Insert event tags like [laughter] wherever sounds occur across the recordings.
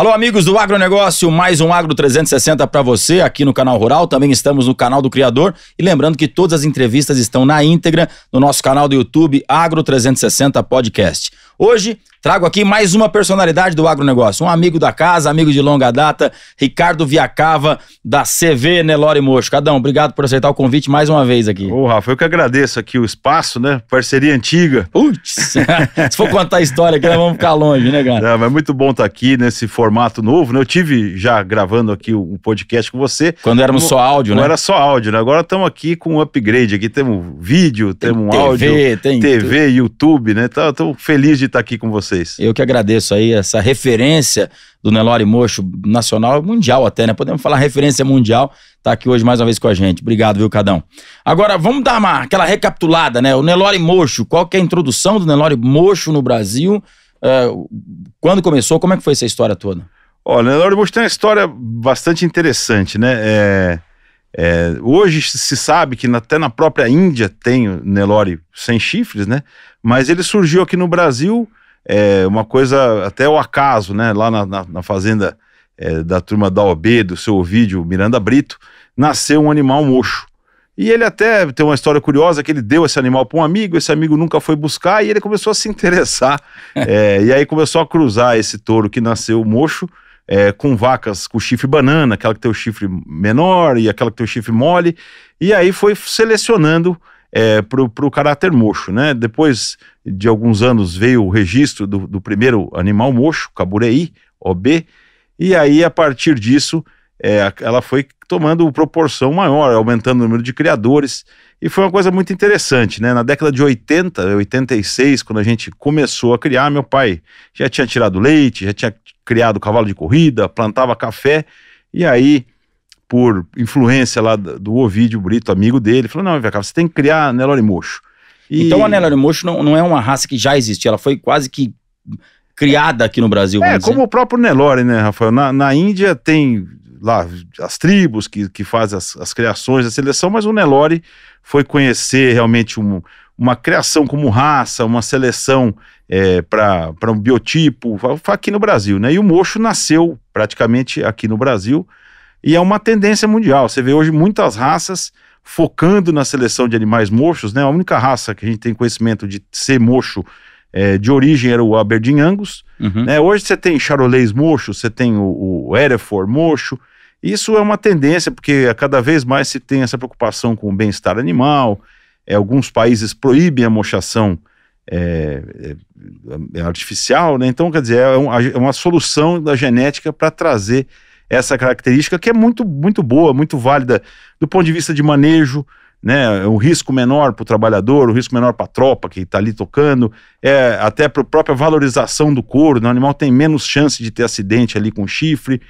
Alô, amigos do agronegócio, mais um Agro 360 para você aqui no canal Rural. Também estamos no canal do Criador. E lembrando que todas as entrevistas estão na íntegra no nosso canal do YouTube Agro 360 Podcast. Hoje Trago aqui mais uma personalidade do agronegócio, um amigo da casa, amigo de longa data, Ricardo Viacava, da CV Nelore Mocho. Cadão, obrigado por aceitar o convite mais uma vez aqui. Ô, Rafa, eu que agradeço aqui o espaço, né? Parceria antiga. Putz, [laughs] se for contar a história aqui, nós vamos ficar longe, né, cara? É, mas muito bom estar tá aqui nesse formato novo, né? Eu tive já gravando aqui o um podcast com você. Quando éramos só áudio, não né? era só áudio, né? Agora estamos aqui com um upgrade, aqui temos vídeo, tem temos TV, áudio, tem TV, YouTube, né? Estou feliz de estar tá aqui com você vocês. Eu que agradeço aí essa referência do Nelore Mocho, nacional, mundial até, né? Podemos falar referência mundial, tá aqui hoje mais uma vez com a gente. Obrigado, viu, Cadão? Agora, vamos dar uma, aquela recapitulada, né? O Nelore Mocho, qual que é a introdução do Nelore Mocho no Brasil? Uh, quando começou, como é que foi essa história toda? Olha, o Nelore Mocho tem uma história bastante interessante, né? É... É, hoje se sabe que na, até na própria Índia tem o Nelore sem chifres, né? Mas ele surgiu aqui no Brasil é, uma coisa até o acaso, né? Lá na, na, na fazenda é, da turma da OB, do seu vídeo Miranda Brito, nasceu um animal mocho. E ele até tem uma história curiosa que ele deu esse animal para um amigo, esse amigo nunca foi buscar e ele começou a se [laughs] interessar. é, e aí começou a cruzar esse touro que nasceu mocho é, com vacas com chifre banana, aquela que tem o chifre menor e aquela que tem o chifre mole. E aí foi selecionando é, para o caráter mocho. Né? Depois de alguns anos veio o registro do, do primeiro animal mocho, cabureí, OB, e aí a partir disso é, ela foi tomando proporção maior, aumentando o número de criadores, e foi uma coisa muito interessante, né? Na década de 80, 86, quando a gente começou a criar, meu pai já tinha tirado leite, já tinha criado cavalo de corrida, plantava café, e aí por influência lá do Ovidio Brito, amigo dele, falou: não, Vecava, você tem que criar Nelore E... Então a mocho não, não é uma raça que já existe, ela foi quase que criada aqui no Brasil. É, como o próprio Nelore, né, Rafael? Na, na Índia tem lá as tribos que, que fazem as, as criações a seleção, mas o Nelore foi conhecer realmente um, uma criação como raça, uma seleção é, para um biotipo, aqui no Brasil, né? E o Mocho nasceu praticamente aqui no Brasil. E é uma tendência mundial. Você vê hoje muitas raças focando na seleção de animais mochos, né? A única raça que a gente tem conhecimento de ser mocho é, de origem era o Aberdeen Angus. Uhum. Né? Hoje você tem charolês mocho, você tem o, o Hereford mocho. Isso é uma tendência, porque é cada vez mais se tem essa preocupação com o bem-estar animal. É, alguns países proíbem a mochação é, é, é, é artificial, né? Então, quer dizer, é, um, é uma solução da genética para trazer essa característica que é muito, muito boa, muito válida do ponto de vista de manejo, né? É um risco menor para o trabalhador, o um risco menor para a tropa que está ali tocando, é até para a própria valorização do couro. Né? O animal tem menos chance de ter acidente ali com chifre.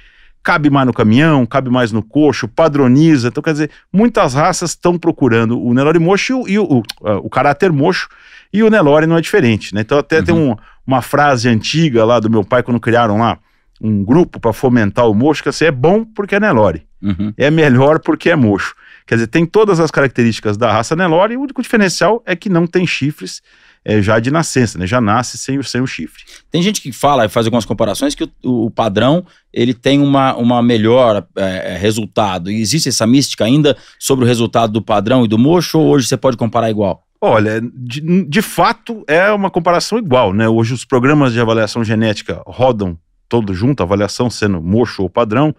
Cabe mais no caminhão, cabe mais no coxo, padroniza. Então, quer dizer, muitas raças estão procurando o Nelore mocho e o, o, o caráter mocho, e o Nelore não é diferente, né? Então, até uhum. tem um, uma frase antiga lá do meu pai, quando criaram lá um grupo para fomentar o mocho, que assim, é bom porque é Nelore, uhum. é melhor porque é mocho. Quer dizer, tem todas as características da raça Nelore, o único diferencial é que não tem chifres é, já de nascença, né? já nasce sem, o, sem o chifre. Tem gente que fala, e faz algumas comparações, que o, o padrão ele tem uma, uma melhor é, é, resultado. E existe essa mística ainda sobre o resultado do padrão e do mocho, ou hoje você pode comparar igual? Olha, de, de fato é uma comparação igual, né? Hoje os programas de avaliação genética rodam todo junto, avaliação sendo mocho ou padrão.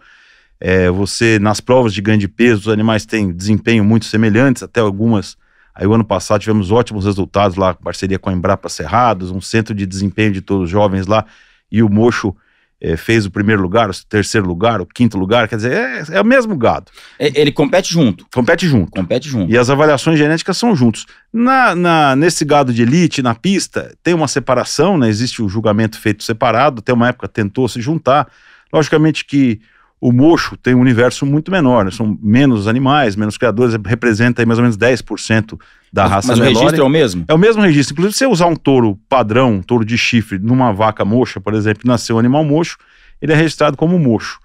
É, você, nas provas de grande peso, os animais têm desempenho muito semelhantes, até algumas. Aí o ano passado tivemos ótimos resultados lá, parceria com a Embrapa Cerrados, um centro de desempenho de todos os jovens lá, e o mocho é, fez o primeiro lugar, o terceiro lugar, o quinto lugar, quer dizer, é, é o mesmo gado. É, ele compete junto. Compete junto. Compete junto. E as avaliações genéticas são juntos. Na, na, nesse gado de elite, na pista, tem uma separação, né? existe o julgamento feito separado, até uma época tentou se juntar. Logicamente que o mocho tem um universo muito menor, né? são menos animais, menos criadores, representa mais ou menos 10% da raça raça Mas Nelore. o registro é o mesmo? É o mesmo registro. Inclusive, se você usar um touro padrão, um touro de chifre, numa vaca mocha, por exemplo, nasceu um animal mocho, ele é registrado como mocho.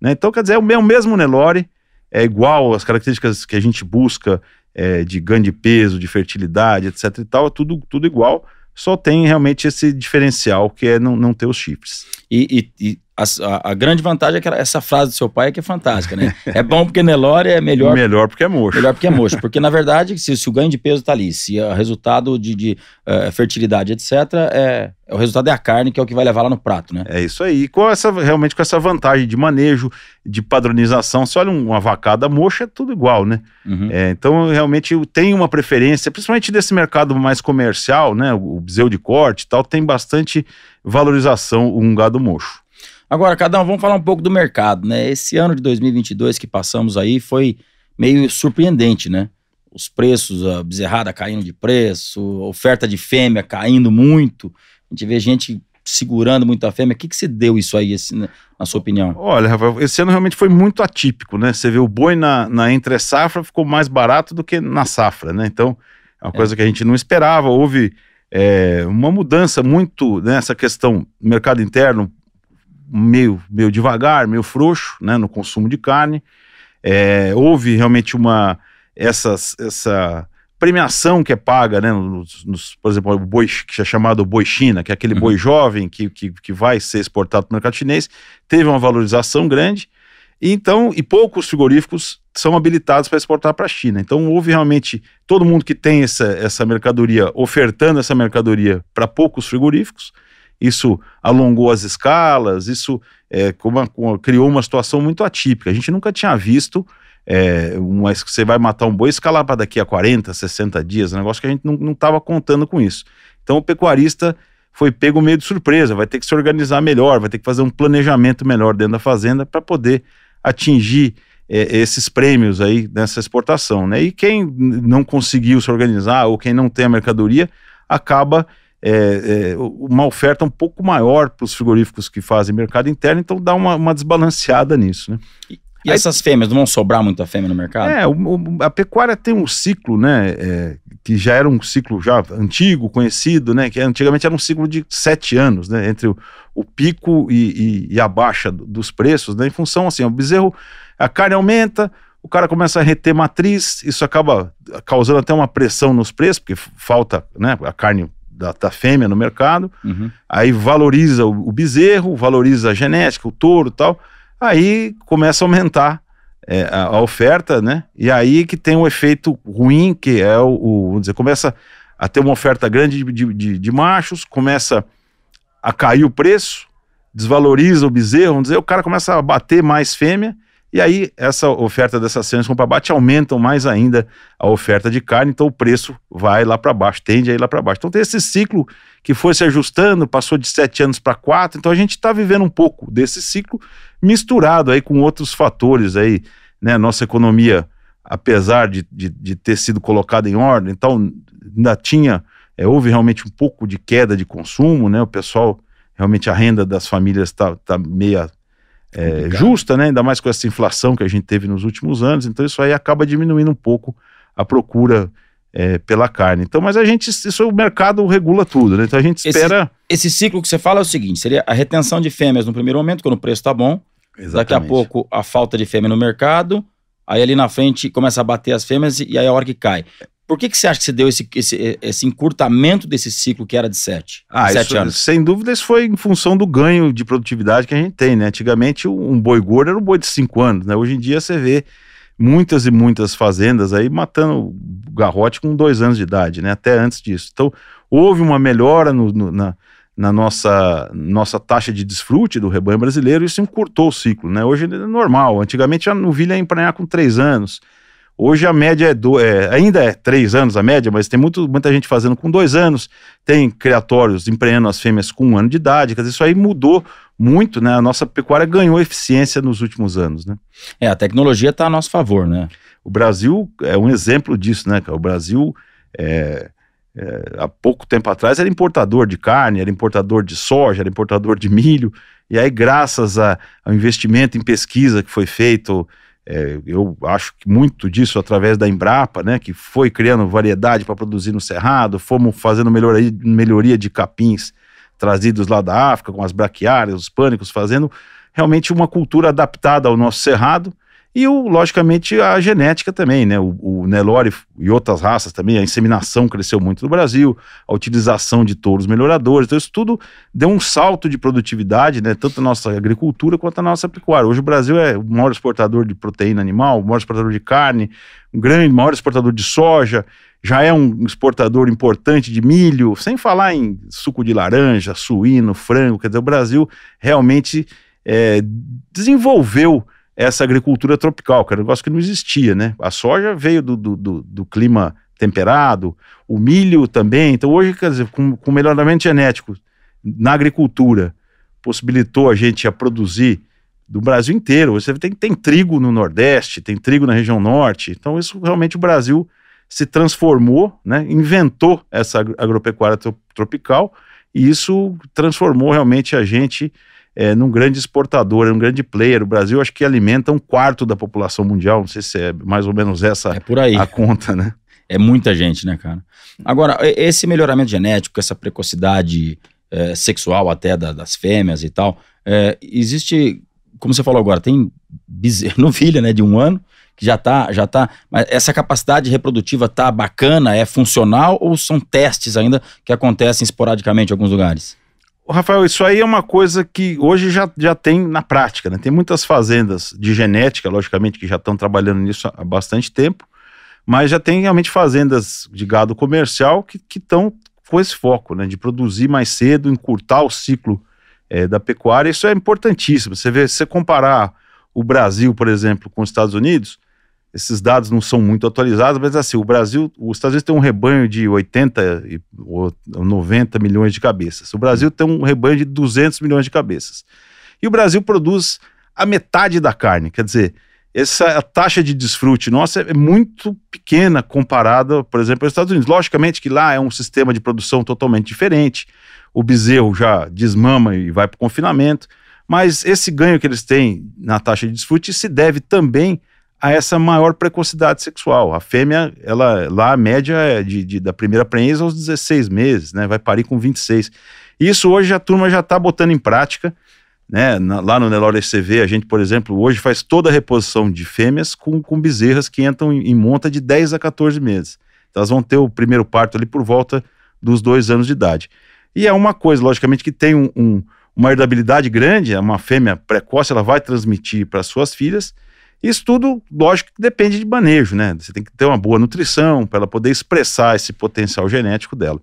Né? Então, quer dizer, é o é mesmo Nelore, é igual as características que a gente busca é, de ganho de peso, de fertilidade, etc e tal, é tudo, tudo igual, só tem realmente esse diferencial que é não, não ter os chifres. E, e, e a, a, grande vantagem é que essa frase do seu pai é que é fantástica, né? É bom porque Nelore é melhor. melhor porque é mocho. Melhor porque é mocho. Porque, na verdade, se, se o ganho de peso está ali, se o resultado de, de uh, fertilidade, etc., é, o resultado é a carne, que é o que vai levar lá no prato, né? É isso aí. E com essa, realmente com essa vantagem de manejo, de padronização, se olha uma vacada mocha, é tudo igual, né? Uhum. É, então, realmente, tem uma preferência, principalmente desse mercado mais comercial, né? O bezeu de corte e tal, tem bastante valorização um gado mocho. Agora, cada um, vamos falar um pouco do mercado, né? Esse ano de 2022 que passamos aí foi meio surpreendente, né? Os preços, a bezerrada caindo de preço, oferta de fêmea caindo muito. A gente vê gente segurando muito a fêmea. O que, que se deu isso aí, esse, né, na sua opinião? Olha, Rafael, esse ano realmente foi muito atípico, né? Você vê o boi na, na entre-safra ficou mais barato do que na safra, né? Então, é uma é. coisa que a gente não esperava. Houve é, uma mudança muito nessa né? questão mercado interno, meio, meio devagar, meio frouxo né, no consumo de carne. É, houve realmente uma essas, essa premiação que é paga, né, nos, nos, por exemplo, o boi que é chamado boi China, que é aquele uhum. boi jovem que, que, que vai ser exportado para o mercado chinês, teve uma valorização grande. E então, e poucos frigoríficos são habilitados para exportar para a China. Então, houve realmente todo mundo que tem essa, essa mercadoria ofertando essa mercadoria para poucos frigoríficos isso alongou as escalas, isso é, uma, criou uma situação muito atípica. A gente nunca tinha visto é, uma, você vai matar um boi escalar para daqui a 40, 60 dias, um negócio que a gente não estava contando com isso. Então o pecuarista foi pego meio de surpresa, vai ter que se organizar melhor, vai ter que fazer um planejamento melhor dentro da fazenda para poder atingir é, esses prêmios aí nessa exportação. Né? E quem não conseguiu se organizar ou quem não tem a mercadoria acaba é, é, uma oferta um pouco maior para os frigoríficos que fazem mercado interno, então dá uma, uma desbalanceada nisso, né? E, Aí, essas fêmeas, não vão sobrar muita fêmea no mercado? É, o, o, a pecuária tem um ciclo, né, é, que já era um ciclo já antigo, conhecido, né, que antigamente era um ciclo de sete anos, né, entre o, o pico e, e, e, a baixa dos preços, né, em função, assim, o bezerro, a carne aumenta, o cara começa a reter matriz, isso acaba causando até uma pressão nos preços, porque falta, né, a carne da, da fêmea no mercado, uhum. aí valoriza o, o, bezerro, valoriza a genética, o touro e tal, aí começa a aumentar é, a, a, oferta, né? E aí que tem um efeito ruim, que é o, o vamos dizer, começa a ter uma oferta grande de, de, de, de machos, começa a cair o preço, desvaloriza o bezerro, vamos dizer, o cara começa a bater mais fêmea, e aí, essa oferta dessas cenas com baixo aumentam mais ainda a oferta de carne, então o preço vai lá para baixo, tende a ir lá para baixo. Então tem esse ciclo que foi se ajustando, passou de sete anos para quatro, então a gente está vivendo um pouco desse ciclo misturado aí com outros fatores aí, né? Nossa economia, apesar de, de, de ter sido colocada em ordem, então ainda tinha, é, houve realmente um pouco de queda de consumo, né? O pessoal, realmente a renda das famílias está tá meia é, justa, né? ainda mais com essa inflação que a gente teve nos últimos anos. Então, isso aí acaba diminuindo um pouco a procura é, pela carne. Então, mas a gente, isso o mercado regula tudo, né? Então a gente espera. Esse, esse, ciclo que você fala é o seguinte: seria a retenção de fêmeas no primeiro momento, quando o preço está bom. Exatamente. Daqui a pouco a falta de fêmea no mercado. Aí ali na frente começa a bater as fêmeas e aí é a hora que cai. Por que, que você acha que você deu esse, esse, eh, esse encurtamento desse ciclo que era de 7? Ah, sete isso, anos? sem dúvida, isso foi em função do ganho de produtividade que a gente tem, né? Antigamente, um boi gordo era um boi de 5 anos, né? Hoje em dia você vê muitas e muitas fazendas aí matando garrote com 2 anos de idade, né? Até antes disso. Então, houve uma melhora no, no, na, na nossa, nossa taxa de desfrute do rebanho brasileiro, e isso encurtou o ciclo, né? Hoje é normal. Antigamente a novilha ia emprenhar com 3 anos Hoje a média é, do, é, ainda é três anos a média, mas tem muito, muita gente fazendo com dois anos, tem criatórios empreendendo as fêmeas com um ano de idade, quer dizer, isso aí mudou muito, né? A nossa pecuária ganhou eficiência nos últimos anos, né? É, a tecnologia está a nosso favor, né? O Brasil é um exemplo disso, né, O Brasil é, é, há pouco tempo atrás era importador de carne, era importador de soja, era importador de milho, e aí graças a, ao investimento em pesquisa que foi feito é, eu acho que muito disso através da Embrapa, né, que foi criando variedade para produzir no Cerrado, fomos fazendo melhoria, melhoria de capins trazidos lá da África, com as braquiárias, os pânicos, fazendo realmente uma cultura adaptada ao nosso Cerrado e, o, logicamente, a genética também, né? O, o Nelore e outras raças também, a inseminação cresceu muito no Brasil, a utilização de touros melhoradores. Então, isso tudo deu um salto de produtividade, né? Tanto na nossa agricultura quanto na nossa pecuária. Hoje o Brasil é o maior exportador de proteína animal, o maior exportador de carne, um grande, maior exportador de soja, já é um exportador importante de milho, sem falar em suco de laranja, suíno, frango. Quer dizer, o Brasil realmente é, desenvolveu essa agricultura tropical, que era um negócio que não existia, né? A soja veio do, do, do, do clima temperado, o milho também. Então, hoje, quer dizer, com, com melhoramento genético na agricultura, possibilitou a gente a produzir do Brasil inteiro. Você tem, tem trigo no Nordeste, tem trigo na região Norte. Então, isso realmente o Brasil se transformou, né? inventou essa agropecuária tropical e isso transformou realmente a gente é, num grande exportador, é um grande player. O Brasil acho que alimenta um quarto da população mundial. Não sei se é mais ou menos essa é a conta, né? É muita gente, né, cara? Agora, esse melhoramento genético, essa precocidade é, sexual até da, das fêmeas e tal, é, existe, como você falou agora, tem [laughs] novilha, né, de um ano, que já tá, já tá, mas essa capacidade reprodutiva tá bacana, é funcional ou são testes ainda que acontecem esporadicamente em alguns lugares? Rafael, isso aí é uma coisa que hoje já, já tem na prática, né? Tem muitas fazendas de genética, logicamente, que já estão trabalhando nisso há bastante tempo, mas já tem realmente fazendas de gado comercial que estão com esse foco, né? De produzir mais cedo, encurtar o ciclo é, da pecuária. Isso é importantíssimo. Você vê, se você comparar o Brasil, por exemplo, com os Estados Unidos, esses dados não são muito atualizados, mas assim, o Brasil, os Estados Unidos tem um rebanho de 80 ou 90 milhões de cabeças. O Brasil tem um rebanho de 200 milhões de cabeças. E o Brasil produz a metade da carne, quer dizer, essa taxa de desfrute nossa é muito pequena comparada, por exemplo, aos Estados Unidos. Logicamente que lá é um sistema de produção totalmente diferente. O bezerro já desmama e vai para o confinamento, mas esse ganho que eles têm na taxa de desfrute se deve também a essa maior precocidade sexual. A fêmea, ela lá a média é de, de, da primeira prensa aos 16 meses, né? Vai parir com 26. Isso hoje a turma já está botando em prática, né? Na, lá no Nelore CV, a gente, por exemplo, hoje faz toda a reposição de fêmeas com, com bezerras que entram em, em monta de 10 a 14 meses. Então, elas vão ter o primeiro parto ali por volta dos dois anos de idade. E é uma coisa, logicamente, que tem um, um, uma herdabilidade grande, é uma fêmea precoce, ela vai transmitir para suas filhas, isso tudo, lógico, depende de manejo, né? Você tem que ter uma boa nutrição para ela poder expressar esse potencial genético dela.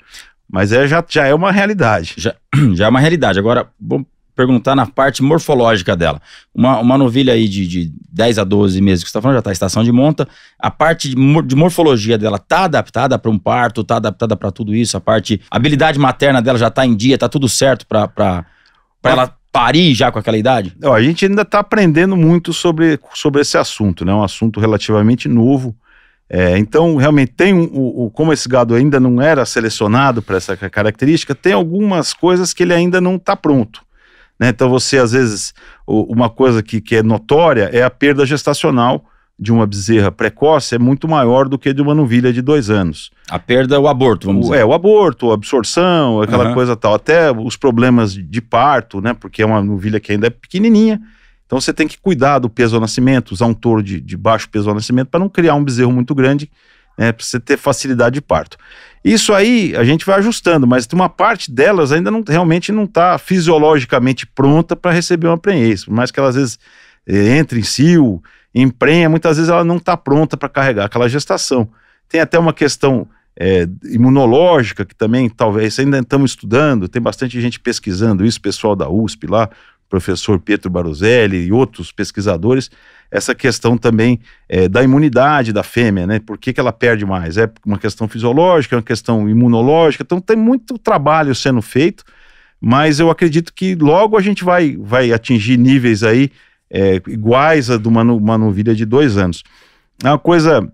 Mas é, já, já é uma realidade. Já, [clears throat] já é uma realidade. Agora, vamos perguntar na parte morfológica dela. Uma, uma novilha aí de, de 10 a 12 meses que você está falando, já está estação de monta. A parte de, de morfologia dela está adaptada para um parto, está adaptada para tudo isso. A parte a habilidade materna dela já está em dia, está tudo certo para ela parir já com aquela idade? Não, a gente ainda está aprendendo muito sobre, sobre esse assunto, né? um assunto relativamente novo. É, então, realmente, tem um, o, como esse gado ainda não era selecionado para essa característica, tem algumas coisas que ele ainda não está pronto. Né? Então, você, às vezes, o, uma coisa que, que é notória é a perda gestacional de uma bezerra precoce é muito maior do que de uma novilha de dois anos. A perda é o aborto, vamos dizer. É, o aborto, a absorção, aquela uhum. coisa tal. Até os problemas de parto, né? Porque é uma novilha que ainda é pequenininha. Então você tem que cuidar do peso ao nascimento, usar um touro de, de baixo peso ao nascimento para não criar um bezerro muito grande, né? Para você ter facilidade de parto. Isso aí a gente vai ajustando, mas tem uma parte delas ainda não, realmente não está fisiologicamente pronta para receber uma prenhez. Por mais que ela às vezes eh, entre em cio, si, emprenha, muitas vezes ela não está pronta para carregar aquela gestação. Tem até uma questão é, imunológica, que também talvez ainda estamos estudando, tem bastante gente pesquisando isso, pessoal da USP lá, professor Pietro Baruzelli e outros pesquisadores, essa questão também é, da imunidade da fêmea, né? Por que, que ela perde mais? É uma questão fisiológica, é uma questão imunológica, então tem muito trabalho sendo feito, mas eu acredito que logo a gente vai, vai atingir níveis aí é, iguais a de uma, uma novilha de dois anos. É uma coisa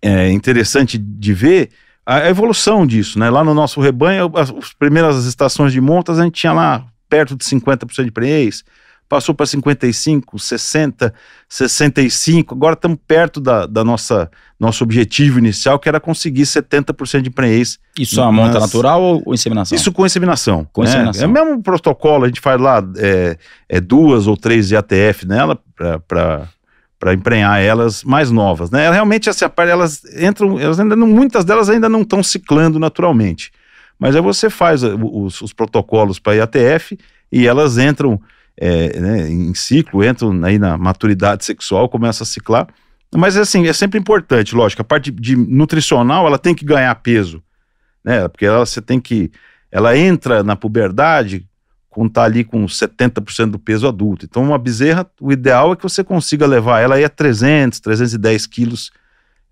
é, interessante de ver a evolução disso, né? Lá no nosso rebanho, as, as primeiras estações de montas, a gente tinha lá perto de 50% de preço, passou para 55, 60, 65. Agora estamos perto da, da nossa nosso objetivo inicial, que era conseguir 70% de empreendez. Isso é a monta natural ou inseminação? Isso com inseminação. Com né? inseminação. É o mesmo protocolo, a gente faz lá é, é duas ou três de ATF nela para para emprenhar elas mais novas, né? Realmente essa parte elas entram, elas ainda não, muitas delas ainda não estão ciclando naturalmente. Mas aí você faz os, os protocolos para IATF e elas entram é, né, em ciclo, entram aí na maturidade sexual, começam a ciclar. Mas assim, é sempre importante, lógico, a parte de nutricional ela tem que ganhar peso, né? Porque ela, você tem que. Ela entra na puberdade com tá ali com 70% do peso adulto. Então, uma bezerra, o ideal é que você consiga levar ela aí a 300, 310 quilos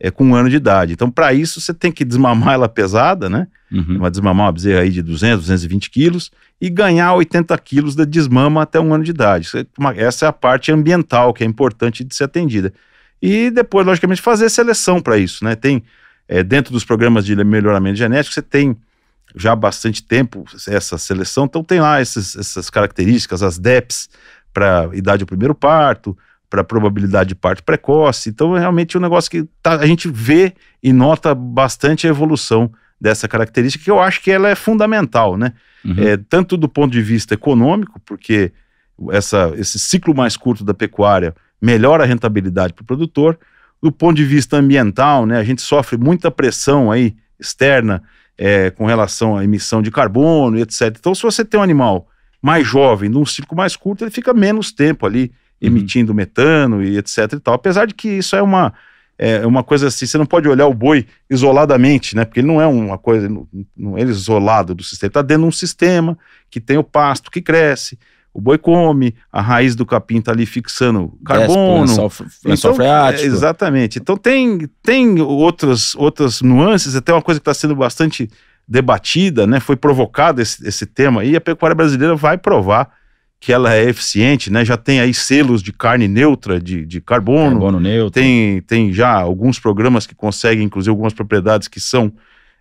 é, com um ano de idade. Então, para isso, você tem que desmamar ela pesada, né? Uhum. Uma desmamar uma bezerra aí de 200, 220 quilos e ganhar 80 quilos da desmama até um ano de idade. É essa é a parte ambiental que é importante de ser atendida. E depois, logicamente, fazer seleção para isso, né? Tem, é, dentro dos programas de melhoramento genético, você tem já há bastante tempo essa seleção, então tem lá essas, essas características, as DEPs para idade do primeiro parto, para probabilidade de parto precoce. Então, é realmente um negócio que tá, a gente vê e nota bastante a evolução dessa característica, que eu acho que ela é fundamental, né? Uhum. É, tanto do ponto de vista econômico, porque essa, esse ciclo mais curto da pecuária melhora a rentabilidade para o produtor, do ponto de vista ambiental, né? A gente sofre muita pressão aí externa é, com relação à emissão de carbono, etc. Então, se você tem um animal mais jovem, num ciclo mais curto, ele fica menos tempo ali Uhum. emitindo uhum. metano e etc e tal. Apesar de que isso é uma, é, é uma coisa assim, você não pode olhar o boi isoladamente, né? Porque ele não é uma coisa, não, é isolado do sistema, ele está dentro de um sistema que tem o pasto que cresce, o boi come, a raiz do capim está ali fixando carbono. Desce lençol, então, freático. É, exatamente. Então tem, tem outras, outras nuances, até uma coisa que está sendo bastante debatida, né? Foi provocado esse, esse tema aí, e a pecuária brasileira vai provar que ela é eficiente, né? Já tem aí selos de carne neutra, de, de carbono. Carbono neutro. Tem, tem já alguns programas que conseguem, inclusive, algumas propriedades que são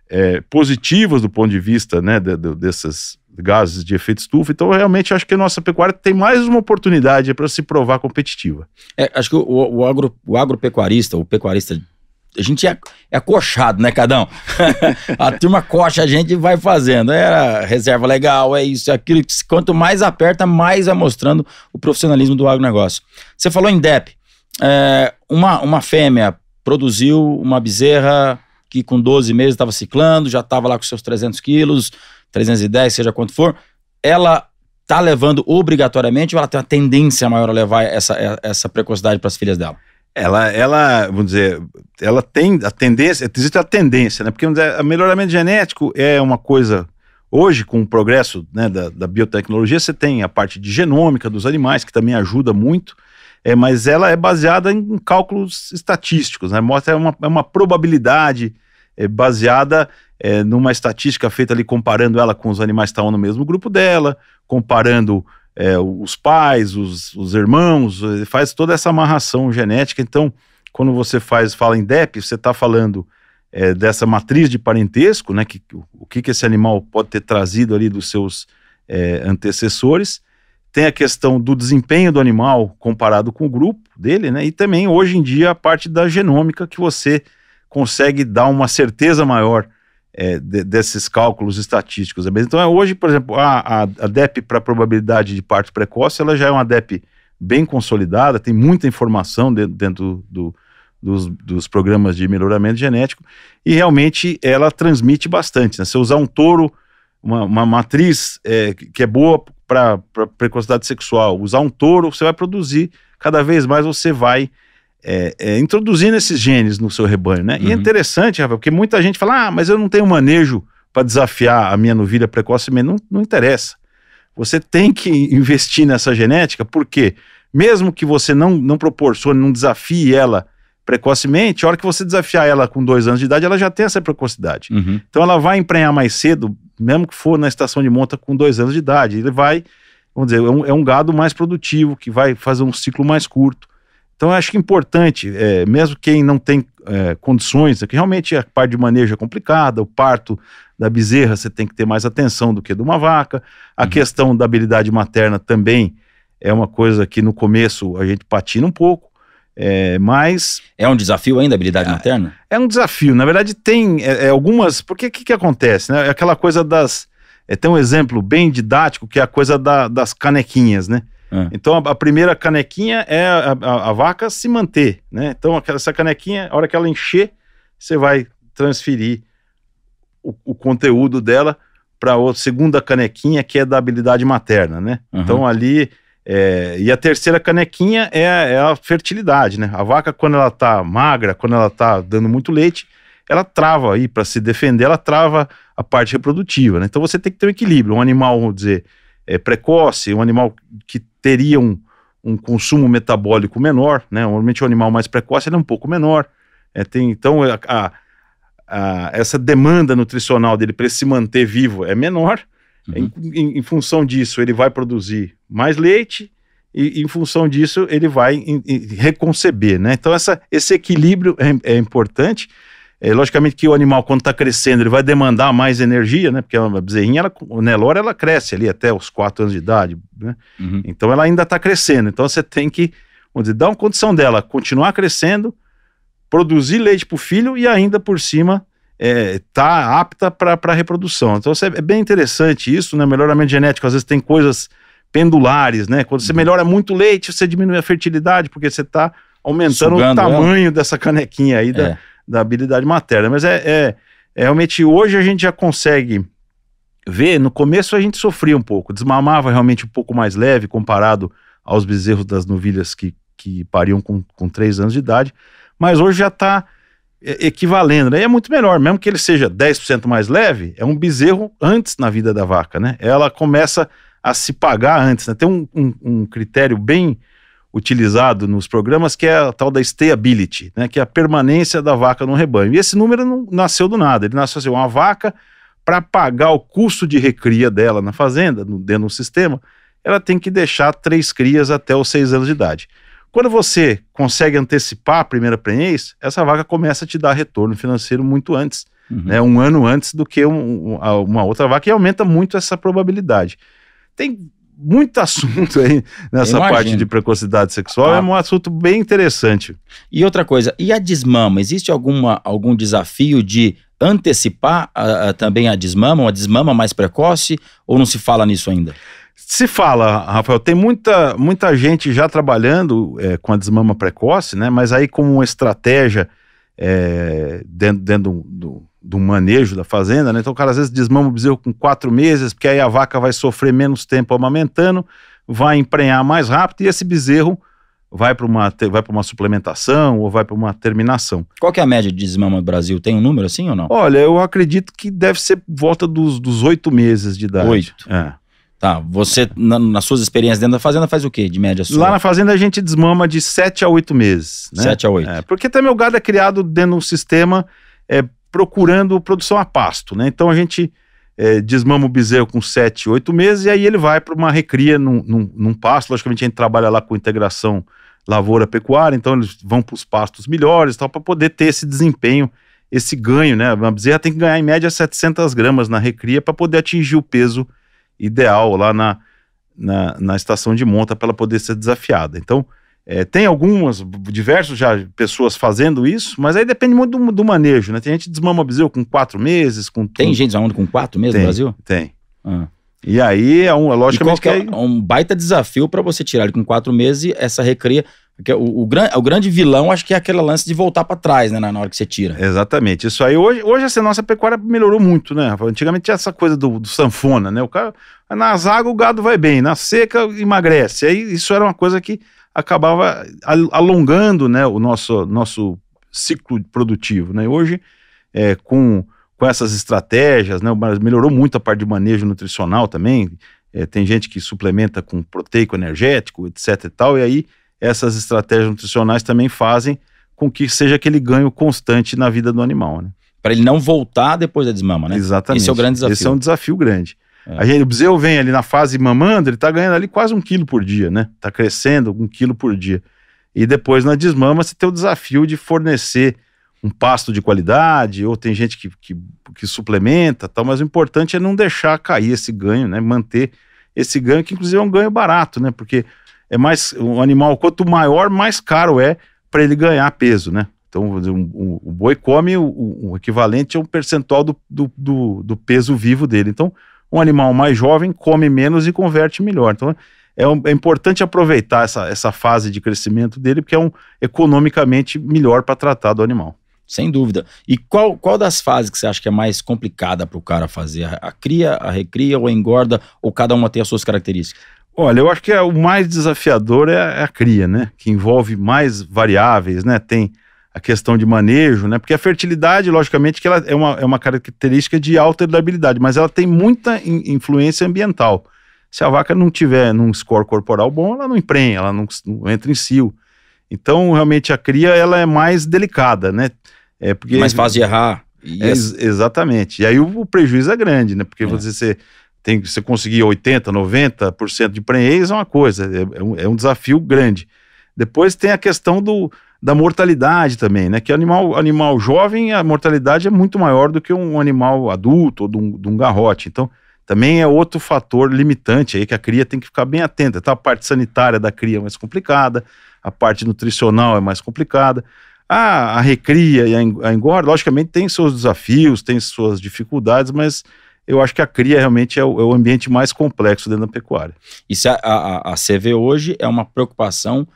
é, positivas do ponto de vista né, de, de, dessas gases de efeito estufa. Então, realmente, acho que a nossa pecuária tem mais uma oportunidade para se provar competitiva. É, acho que o, o, agro, o agropecuarista, o pecuarista a gente é, é coxado, né, Cadão? [laughs] a turma coxa a gente vai fazendo. É, era reserva legal, é isso, é aquilo. Quanto mais aperta, mais vai mostrando o profissionalismo do agronegócio. Você falou em DEP. É, uma, uma fêmea produziu uma bezerra que com 12 meses estava ciclando, já estava lá com seus 300 quilos, 310, seja quanto for. Ela tá levando obrigatoriamente ou ela tem uma tendência maior a levar essa, essa precocidade para as filhas dela? ela, ela, vamos dizer, ela tem a tendência, existe a tendência, né? Porque o melhoramento genético é uma coisa. Hoje, com o progresso né, da, da, biotecnologia, você tem a parte de genômica dos animais, que também ajuda muito, é, mas ela é baseada em cálculos estatísticos, né? Mostra uma, é uma probabilidade é, baseada é, numa estatística feita ali comparando ela com os animais que estavam no mesmo grupo dela, comparando é, os pais, os, os irmãos, faz toda essa amarração genética. Então, quando você faz, fala em DEP, você está falando é, dessa matriz de parentesco, né? Que, o que, que esse animal pode ter trazido ali dos seus é, antecessores. Tem a questão do desempenho do animal comparado com o grupo dele, né? E também, hoje em dia, a parte da genômica que você consegue dar uma certeza maior é, de, desses cálculos estatísticos. Né? Então, é, hoje, por exemplo, a, a, a DEP para probabilidade de parto precoce, ela já é uma DEP bem consolidada, tem muita informação dentro, dentro do, dos, dos, programas de melhoramento genético, e realmente ela transmite bastante. Né? Se usar um touro, uma, uma matriz é, que é boa para precocidade sexual, usar um touro, você vai produzir, cada vez mais você vai é, é, introduzindo esses genes no seu rebanho, né? Uhum. E é uhum. interessante, Rafael, porque muita gente fala, ah, mas eu não tenho manejo para desafiar a minha novilha precocemente. Não, não interessa. Você tem que investir nessa genética, porque mesmo que você não, não proporcione, não desafie ela precocemente, a hora que você desafiar ela com dois anos de idade, ela já tem essa precocidade. Uhum. Então ela vai emprenhar mais cedo, mesmo que for na estação de monta com dois anos de idade. Ele vai, vamos dizer, é um, é um gado mais produtivo, que vai fazer um ciclo mais curto. Então, eu acho que é importante, é, mesmo quem não tem é, condições, é que realmente a parte de manejo é complicada, o parto da bezerra você tem que ter mais atenção do que de uma vaca, a uhum. questão da habilidade materna também é uma coisa que no começo a gente patina um pouco, é, mas... É um desafio ainda a habilidade ah, materna? É um desafio, na verdade tem é, é algumas, porque o que, que acontece, né? É aquela coisa das... É, tem um exemplo bem didático que é a coisa da, das canequinhas, né? É. Então a, a, primeira canequinha é a, a, a, vaca se manter, né? Então aquela, essa canequinha, a hora que ela encher, você vai transferir o, o conteúdo dela para a segunda canequinha, que é da habilidade materna, né? Uhum. Então ali. É, e a terceira canequinha é, é, a fertilidade, né? A vaca, quando ela tá magra, quando ela tá dando muito leite, ela trava aí, para se defender, ela trava a parte reprodutiva, né? Então você tem que ter um equilíbrio. Um animal, vamos dizer, é, precoce, um animal que teria um, um consumo metabólico menor, né? Normalmente o animal mais precoce ele é um pouco menor. É, tem, então, a, a, a, essa demanda nutricional dele para se manter vivo é menor. Uhum. Em, em, em, função disso, ele vai produzir mais leite e, em função disso, ele vai reconceber, né? Então, essa, esse equilíbrio é, é importante é, logicamente que o animal, quando está crescendo, ele vai demandar mais energia, né? Porque a bezerrinha, ela, o Nelor, ela cresce ali até os 4 anos de idade, né? Uhum. Então ela ainda está crescendo. Então você tem que, vamos dizer, dar uma condição dela continuar crescendo, produzir leite para o filho e ainda por cima estar é, tá apta para a reprodução. Então é, é bem interessante isso, né? Melhoramento genético, às vezes tem coisas pendulares, né? Quando você uhum. melhora muito leite, você diminui a fertilidade, porque você está aumentando Sugando o tamanho ela. dessa canequinha aí da, é da habilidade materna. Mas é, é, é realmente hoje a gente já consegue ver. No começo a gente sofria um pouco, desmamava realmente um pouco mais leve comparado aos bezerros das novilhas que, que pariam com, com três anos de idade. Mas hoje já está equivalendo, né? é muito melhor, mesmo que ele seja 10% mais leve, é um bezerro antes na vida da vaca, né? Ela começa a se pagar antes, né? Tem um, um, um critério bem utilizado nos programas, que é a tal da stayability, né, que é a permanência da vaca no rebanho. E esse número não nasceu do nada, ele nasceu assim, uma vaca para pagar o custo de recria dela na fazenda, dentro do sistema, ela tem que deixar três crias até os seis anos de idade. Quando você consegue antecipar a primeira prenhez, essa vaca começa a te dar retorno financeiro muito antes, uhum. né, um ano antes do que um, uma outra vaca, e aumenta muito essa probabilidade. Tem muito assunto aí nessa parte de precocidade sexual. É ah. É um assunto bem interessante. E outra coisa, e a desmama? Existe alguma, algum desafio de antecipar a, a, também a desmama, uma desmama mais precoce, ou não se fala nisso ainda? Se fala, Rafael, tem muita, muita gente já trabalhando é, com a desmama precoce, né? Mas aí como uma estratégia é, dentro, dentro do do manejo da fazenda, né? Então o cara às vezes desmama o bezerro com quatro meses, porque aí a vaca vai sofrer menos tempo amamentando, vai emprenhar mais rápido e esse bezerro vai para uma, vai uma suplementação ou vai para uma terminação. Qual que é a média de desmama no Brasil? Tem um número assim ou não? Olha, eu acredito que deve ser volta dos oito meses de idade. Oito. É. Tá, você, na, nas suas experiências dentro da fazenda, faz o que de média sua? Lá na fazenda a gente desmama de 7 a 8 meses. Né? 7 a 8. É, porque também o gado é criado dentro de um sistema é, procurando produção a pasto, né? Então a gente é, desmama o bezerro com 7, 8 meses e aí ele vai para uma recria num, num, num, pasto. Logicamente a gente trabalha lá com integração lavoura-pecuária, então eles vão para os pastos melhores tal, para poder ter esse desempenho, esse ganho, né? Uma bezerra tem que ganhar em média 700 gramas na recria para poder atingir o peso ideal lá na, na, na estação de monta para ela poder ser desafiada. Então, é, tem algumas, diversos já pessoas fazendo isso, mas aí depende muito do, do manejo, né? Tem gente que desmama bezerro com quatro meses, com tudo. Tem gente desmamando com quatro meses tem, no Brasil? Tem. Ah. E aí, é um, é logicamente que é um baita desafio para você tirar ele com quatro meses essa recria. Porque o, o, gran, o grande vilão, acho que é aquele lance de voltar para trás, né, na, hora que você tira. Exatamente. Isso aí, hoje, hoje assim, a nossa pecuária melhorou muito, né? Antigamente tinha essa coisa do, do sanfona, né? O cara, na zaga o gado vai bem, na seca emagrece. Aí isso era uma coisa que acabava alongando né, o nosso, nosso ciclo produtivo. Né? Hoje, é, com, com essas estratégias, né, melhorou muito a parte de manejo nutricional também. É, tem gente que suplementa com proteico energético, etc. E, tal, e aí essas estratégias nutricionais também fazem com que seja aquele ganho constante na vida do animal. Né? Para ele não voltar depois da desmama, né? Exatamente. Esse é o grande desafio. Esse é um desafio grande. A gente, o bezerro vem ali na fase mamando, ele está ganhando ali quase um quilo por dia, né? Está crescendo um quilo por dia. E depois na desmama você tem o desafio de fornecer um pasto de qualidade, ou tem gente que, que, que, suplementa, tal, mas o importante é não deixar cair esse ganho, né? Manter esse ganho, que inclusive é um ganho barato, né? Porque é mais o animal, quanto maior, mais caro é para ele ganhar peso, né? Então, um, um, o boi come o, o, equivalente a um percentual do, do, do, do peso vivo dele. Então, um animal mais jovem come menos e converte melhor. Então é, um, é importante aproveitar essa, essa fase de crescimento dele, porque é um economicamente melhor para tratar do animal. Sem dúvida. E qual, qual das fases que você acha que é mais complicada para o cara fazer? A, a cria, a recria ou a engorda? Ou cada uma tem as suas características? Olha, eu acho que é, o mais desafiador é a, é a cria, né? Que envolve mais variáveis, né? Tem a questão de manejo, né? Porque a fertilidade, logicamente, que ela é uma, é uma característica de alta herdabilidade, mas ela tem muita in, influência ambiental. Se a vaca não tiver num score corporal bom, ela não emprenha, ela não, não entra em cio. Então, realmente, a cria ela é mais delicada, né? É porque mais fácil de errar. É, exatamente. E aí o, o, prejuízo é grande, né? Porque é. você, você tem você conseguir 80, 90% de prenhez é uma coisa, é, é, um, é um desafio grande. Depois tem a questão do, da mortalidade também, né? Que animal, animal jovem, a mortalidade é muito maior do que um animal adulto ou de um, de um garrote. Então, também é outro fator limitante aí que a cria tem que ficar bem atenta. Então, A parte sanitária da cria é mais complicada, a parte nutricional é mais complicada. A, a recria e a engorda, logicamente, tem seus desafios, tem suas dificuldades, mas eu acho que a cria realmente é o, é o ambiente mais complexo dentro da pecuária. E é, a, a, a CV hoje é uma preocupação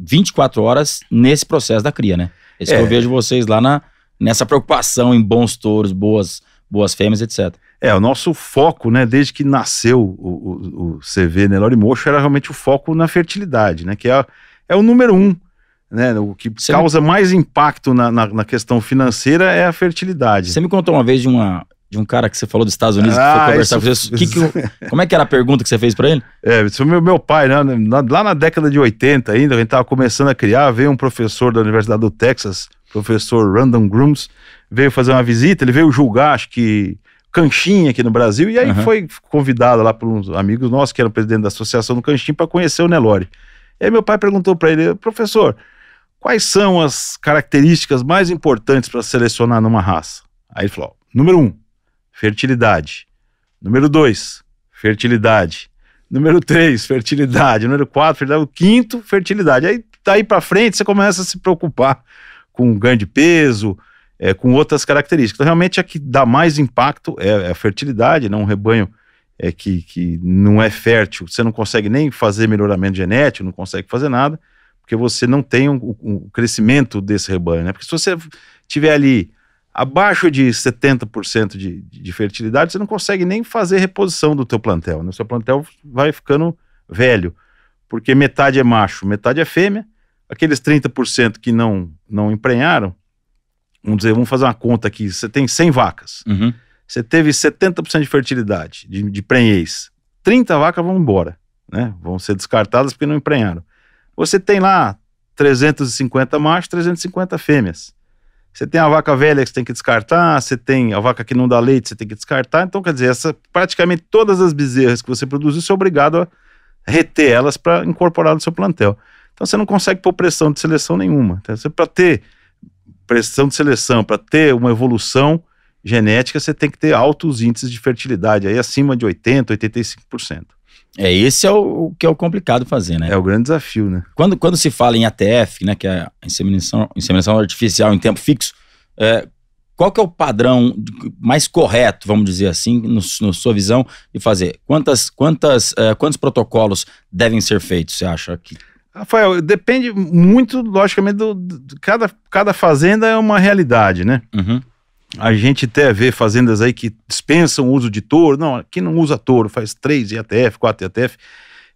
24 horas nesse processo da cria, né? isso é. que eu é. vejo vocês lá na, nessa preocupação em bons touros, boas, boas fêmeas, etc. É, o nosso foco, né, desde que nasceu o, o, o CV Nelore e Mocho, era realmente o foco na fertilidade, né, que é, é o número um, né, o que Você causa me... mais impacto na, na, na, questão financeira é a fertilidade. Você me contou uma vez de uma, de um cara que você falou dos Estados Unidos ah, que foi ah, conversar isso... com você. Que que, como é que era a pergunta que você fez para ele? É, isso foi meu, meu pai, né? Lá na década de 80 ainda, a gente tava começando a criar, veio um professor da Universidade do Texas, professor Random Grooms, veio fazer uma visita, ele veio julgar, acho que Canchinha aqui no Brasil, e aí uhum. foi convidado lá por uns amigos nossos que eram presidente da associação do Canchim para conhecer o Nelore. E aí meu pai perguntou para ele, professor, quais são as características mais importantes para selecionar numa raça? Aí ele falou, número um, fertilidade. Número 2, fertilidade. Número 3, fertilidade. Número 4, fertilidade. O quinto, fertilidade. Aí daí para frente você começa a se preocupar com ganho de peso, é, com outras características. Então, realmente a que dá mais impacto é, é a fertilidade, não né? um rebanho é, que, que não é fértil, você não consegue nem fazer melhoramento genético, não consegue fazer nada, porque você não tem o um, um crescimento desse rebanho. Né? Porque se você tiver ali abaixo de 70% de, de fertilidade, você não consegue nem fazer reposição do teu plantel. Né? O seu plantel vai ficando velho, porque metade é macho, metade é fêmea. Aqueles 30% que não, não emprenharam, vamos dizer, vamos fazer uma conta aqui, você tem 100 vacas, uhum. você teve 70% de fertilidade, de, de prenhez, 30 vacas vão embora, né? vão ser descartadas porque não emprenharam. Você tem lá 350 machos, 350 fêmeas. Você tem a vaca velha que você tem que descartar, você tem a vaca que não dá leite, você tem que descartar. Então, quer dizer, essa, praticamente todas as bezerras que você produz, você é obrigado a reter elas para incorporar no seu plantel. Então, você não consegue pôr pressão de seleção nenhuma. Tá? Para ter pressão de seleção, para ter uma evolução genética, você tem que ter altos índices de fertilidade, aí acima de 80%, 85%. É, esse é o, o, que é o complicado fazer, né? É o grande desafio, né? Quando, quando se fala em ATF, né, que é a inseminação, inseminação artificial em tempo fixo, é, qual que é o padrão mais correto, vamos dizer assim, na sua visão, de fazer? Quantas, quantas, é, quantos protocolos devem ser feitos, você acha? Que... Rafael, depende muito, logicamente, do, do, cada, cada fazenda é uma realidade, né? Uhum. A gente até vê fazendas aí que dispensam o uso de touro. Não, aqui não usa touro, faz três IATF, quatro IATF.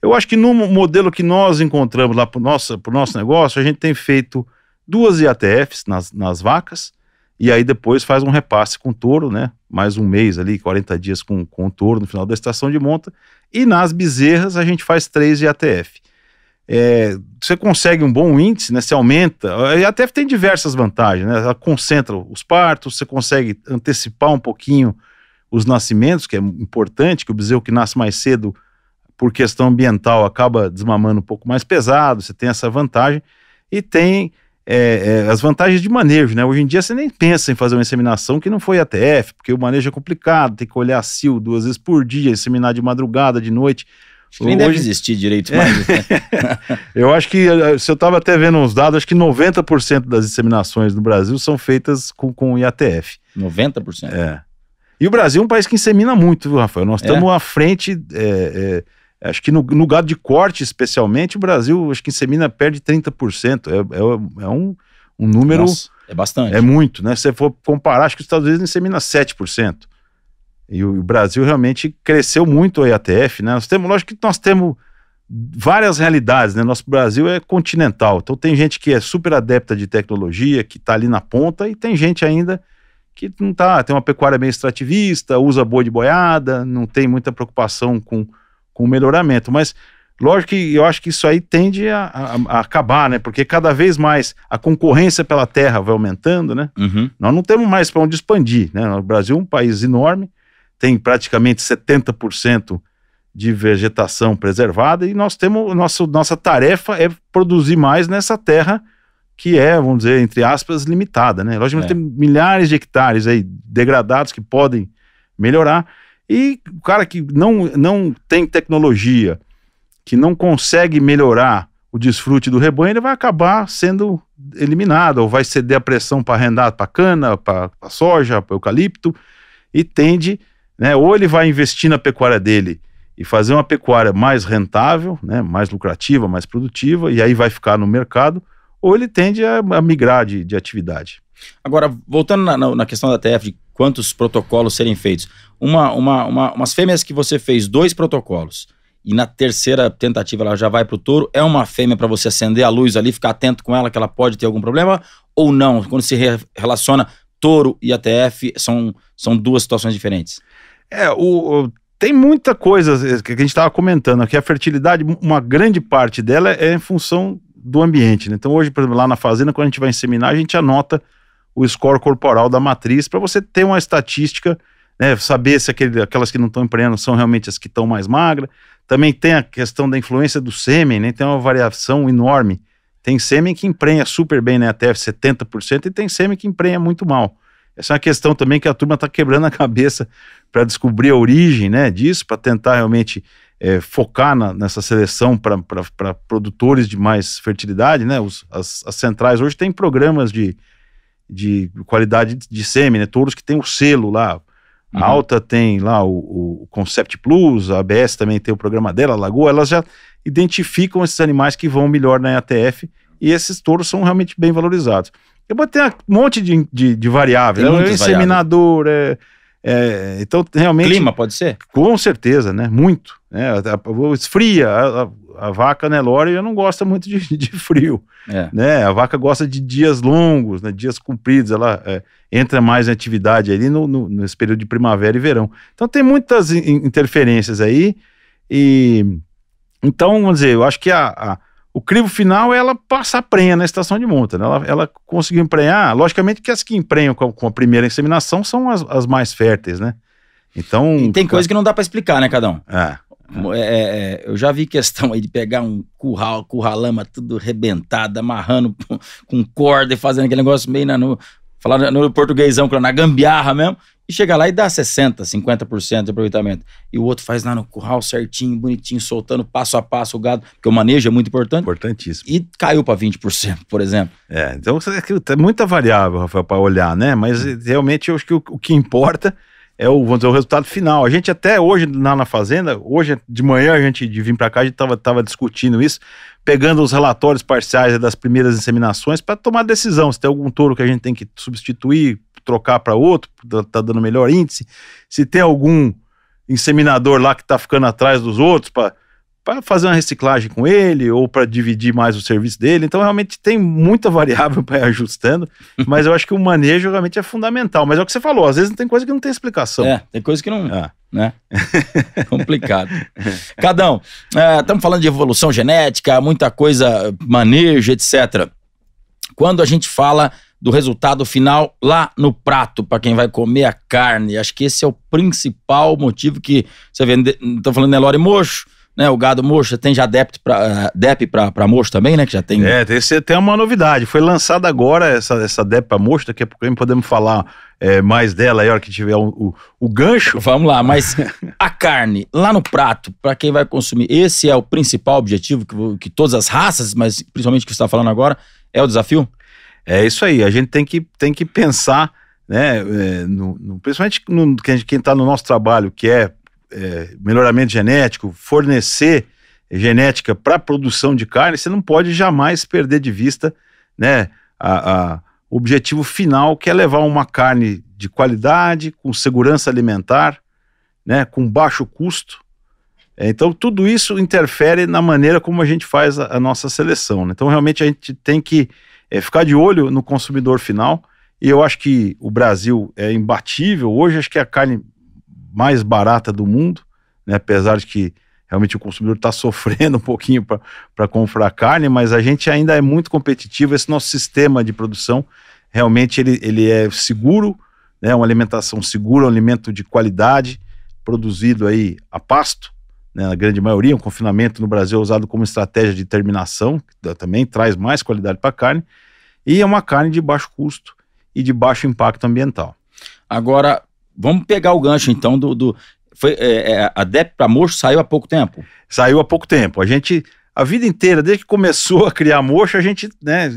Eu acho que no modelo que nós encontramos lá para o nosso, negócio, a gente tem feito duas IATFs nas, nas vacas e aí depois faz um repasse com touro, né? Mais um mês ali, 40 dias com, com touro no final da estação de monta. E nas bezerras a gente faz três IATFs é, você consegue um bom índice, né? Você aumenta, e até tem diversas vantagens, né? Ela concentra os partos, você consegue antecipar um pouquinho os nascimentos, que é importante, que o bezerro que nasce mais cedo, por questão ambiental, acaba desmamando um pouco mais pesado, você tem essa vantagem, e tem é, é, as vantagens de manejo, né? Hoje em dia você nem pensa em fazer uma inseminação que não foi ATF, porque o manejo é complicado, tem que olhar cio duas vezes por dia, inseminar de madrugada, de noite nem deve existir direito mais. É. Né? [laughs] eu acho que, eh, se eu estava até vendo uns dados, acho que 90% das inseminações no Brasil são feitas com, com IATF. 90%? É. E o Brasil é um país que insemina muito, viu, Rafael? Nós é? estamos é. à frente. É, é, acho que no, no, gado de corte, especialmente, o Brasil acho que insemina perde 30%. É, é, é, um, um número. Nossa, é bastante. É muito, né? Se você for comparar, acho que os Estados Unidos insemina 7%. E o Brasil realmente cresceu muito o IATF, né? Nós temos, lógico que nós temos várias realidades, né? Nosso Brasil é continental, então tem gente que é super adepta de tecnologia, que está ali na ponta, e tem gente ainda que não tá, tem uma pecuária meio extrativista, usa boi de boiada, não tem muita preocupação com, com o melhoramento, mas lógico que eu acho que isso aí tende a, a, a acabar, né? Porque cada vez mais a concorrência pela terra vai aumentando, né? Uhum. Nós não temos mais para onde expandir, né? O Brasil é um país enorme, tem praticamente 70% de vegetação preservada e nós temos nosso, nossa tarefa é produzir mais nessa terra que é, vamos dizer, entre aspas, limitada, né? Logicamente é. tem milhares de hectares aí degradados que podem melhorar e o cara que não, não tem tecnologia, que não consegue melhorar o desfrute do rebanho, ele vai acabar sendo eliminado ou vai ceder a pressão para arrendar para cana, para soja, para eucalipto e tende a né? Ou ele vai investir na pecuária dele e fazer uma pecuária mais rentável, né? mais lucrativa, mais produtiva, e aí vai ficar no mercado, ou ele tende a, a migrar de, de atividade. Agora, voltando na, na, questão da TF, de quantos protocolos serem feitos, uma, uma, uma, umas fêmeas que você fez dois protocolos e na terceira tentativa ela já vai para o touro, é uma fêmea para você acender a luz ali, ficar atento com ela que ela pode ter algum problema ou não? Quando se re relaciona touro e ATF, são, são duas situações diferentes. É, o, o tem muita coisa eh, que a gente estava comentando aqui. A fertilidade, uma grande parte dela é em função do ambiente. Né? Então, hoje, por exemplo, lá na fazenda, quando a gente vai inseminar, a gente anota o score corporal da matriz para você ter uma estatística, né? saber se aquele, aquelas que não estão empreendendo são realmente as que estão mais magras. Também tem a questão da influência do sêmen, né? tem uma variação enorme. Tem sêmen que emprenha super bem, né? até 70%, e tem sêmen que emprenha muito mal. Essa é uma questão também que a turma está quebrando a cabeça para descobrir a origem né, disso, para tentar realmente é, focar na, nessa seleção para produtores de mais fertilidade. Né? Os, as, as, centrais hoje têm programas de, de qualidade de sêmen, né? touros que têm o selo lá. A uhum. Alta tem lá o, o Concept Plus, a ABS também tem o programa dela, a Lagoa, elas já identificam esses animais que vão melhor na EATF e esses touros são realmente bem valorizados. Eu botei um monte de, de, de variáveis, é né? é inseminador, variável. É, então, realmente. Clima, pode ser? Com certeza, né? Muito. Né? Esfria. A, a, vaca Nelore né, não gosta [laughs] muito de, de frio. É. Né? A vaca gosta de dias longos, né? dias compridos. Ela é, entra mais em atividade ali no, no, nesse período de primavera e verão. Então, tem muitas interferências aí. E. Então, vamos dizer, eu acho que a, a o crivo final é ela passar prenha na estação de monta. Né? Ela, ela conseguiu emprenhar, logicamente que as que emprenham com a, com a primeira inseminação são as, as, mais férteis, né? Então. E tem coisa que não dá para explicar, né, Cadão? Um? É. é. É, é, eu já vi questão aí de pegar um curral, curralama tudo rebentado, amarrando [laughs] com corda e fazendo aquele negócio meio na, no, falar no portuguesão, na gambiarra mesmo, e chega lá e dá 60%, 50% de aproveitamento. E o outro faz lá no curral certinho, bonitinho, soltando passo a passo o gado, porque o manejo é muito importante. Importantíssimo. E caiu para 20%, por exemplo. É, então é muita variável, Rafael, para olhar, né? Mas realmente eu acho que o, o que importa é o, vamos dizer, o resultado final. A gente até hoje lá na fazenda, hoje de manhã a gente de vir para cá, a gente tava, tava discutindo isso, pegando os relatórios parciais das primeiras inseminações para tomar decisão se tem algum touro que a gente tem que substituir, trocar para outro, tá, tá dando melhor índice, se tem algum inseminador lá que tá ficando atrás dos outros para para fazer uma reciclagem com ele ou para dividir mais o serviço dele. Então, realmente tem muita [laughs] variável para ir ajustando, mas eu acho que o manejo realmente é fundamental. Mas é o que você falou, às vezes não tem coisa que não tem explicação. É, tem coisa que não. Ah. Né? [laughs] Complicado. Cadão, estamos é, falando de evolução genética, muita coisa, manejo, etc. Quando a gente fala do resultado final lá no prato para quem vai comer a carne. Acho que esse é o principal motivo que você vê. Estou falando Nelore Mocho, né, o gado mocho tem já eh, DEP para DEP para mocho também, né? Que já tem. É, esse tem uma novidade. Foi lançada agora essa, essa DEP para mocho, daqui a pouco podemos falar é, mais dela aí, a hora que tiver o, o, o gancho. Vamos lá, mas [laughs] a carne lá no prato, para quem vai consumir, esse é o principal objetivo que, que todas as raças, mas principalmente que você está falando agora, é o desafio? É isso aí, a gente tem que, tem que pensar, né? É, no, no, principalmente no, quem está no nosso trabalho, que é é, melhoramento genético, fornecer genética para produção de carne, você não pode jamais perder de vista né, a, a objetivo final, que é levar uma carne de qualidade, com segurança alimentar, né, com baixo custo. É, então, tudo isso interfere na maneira como a gente faz a, a nossa seleção. Né? Então, realmente, a gente tem que é, ficar de olho no consumidor final. E eu acho que o Brasil é imbatível. Hoje, acho que a carne mais barata do mundo, né? apesar de que realmente o consumidor está [laughs] sofrendo um pouquinho para comprar carne, mas a gente ainda é muito competitivo. Esse nosso sistema de produção realmente ele, ele é seguro, é né? uma alimentação segura, um alimento de qualidade, produzido aí a pasto, né? na grande maioria. um confinamento no Brasil é usado como estratégia de terminação, que também traz mais qualidade para a carne, e é uma carne de baixo custo e de baixo impacto ambiental. Agora, Vamos pegar o gancho, então, do. do foi, é, é a DEP para Mocho saiu há pouco tempo? Saiu há pouco tempo. A gente, a vida inteira, desde que começou a criar Mocho, a gente, né,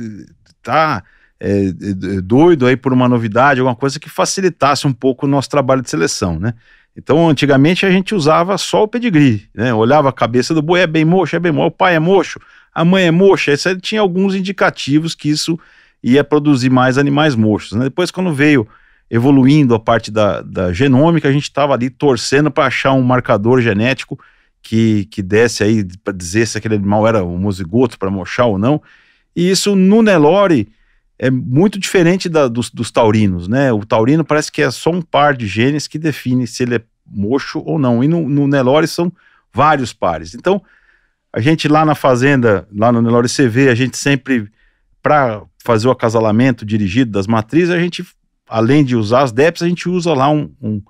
tá é, é, é, doido aí por uma novidade, alguma coisa que facilitasse um pouco o nosso trabalho de seleção, né? Então, antigamente a gente usava só o pedigree, né? Olhava a cabeça do boi, é bem mocho, é bem mocho, o pai é mocho, a mãe é mocha. Isso aí tinha alguns indicativos que isso ia produzir mais animais mochos. Né? Depois, quando veio evoluindo a parte da, da genômica, a gente estava ali torcendo para achar um marcador genético que, que desse aí para dizer se aquele animal era um mozigoto para mochar ou não. E isso no Nelore é muito diferente da, dos, dos, taurinos, né? O taurino parece que é só um par de genes que define se ele é mocho ou não. E no, no Nelore são vários pares. Então, a gente lá na fazenda, lá no Nelore CV, a gente sempre, para fazer o acasalamento dirigido das matrizes, a gente além de usar as DEPs, a gente usa lá um, um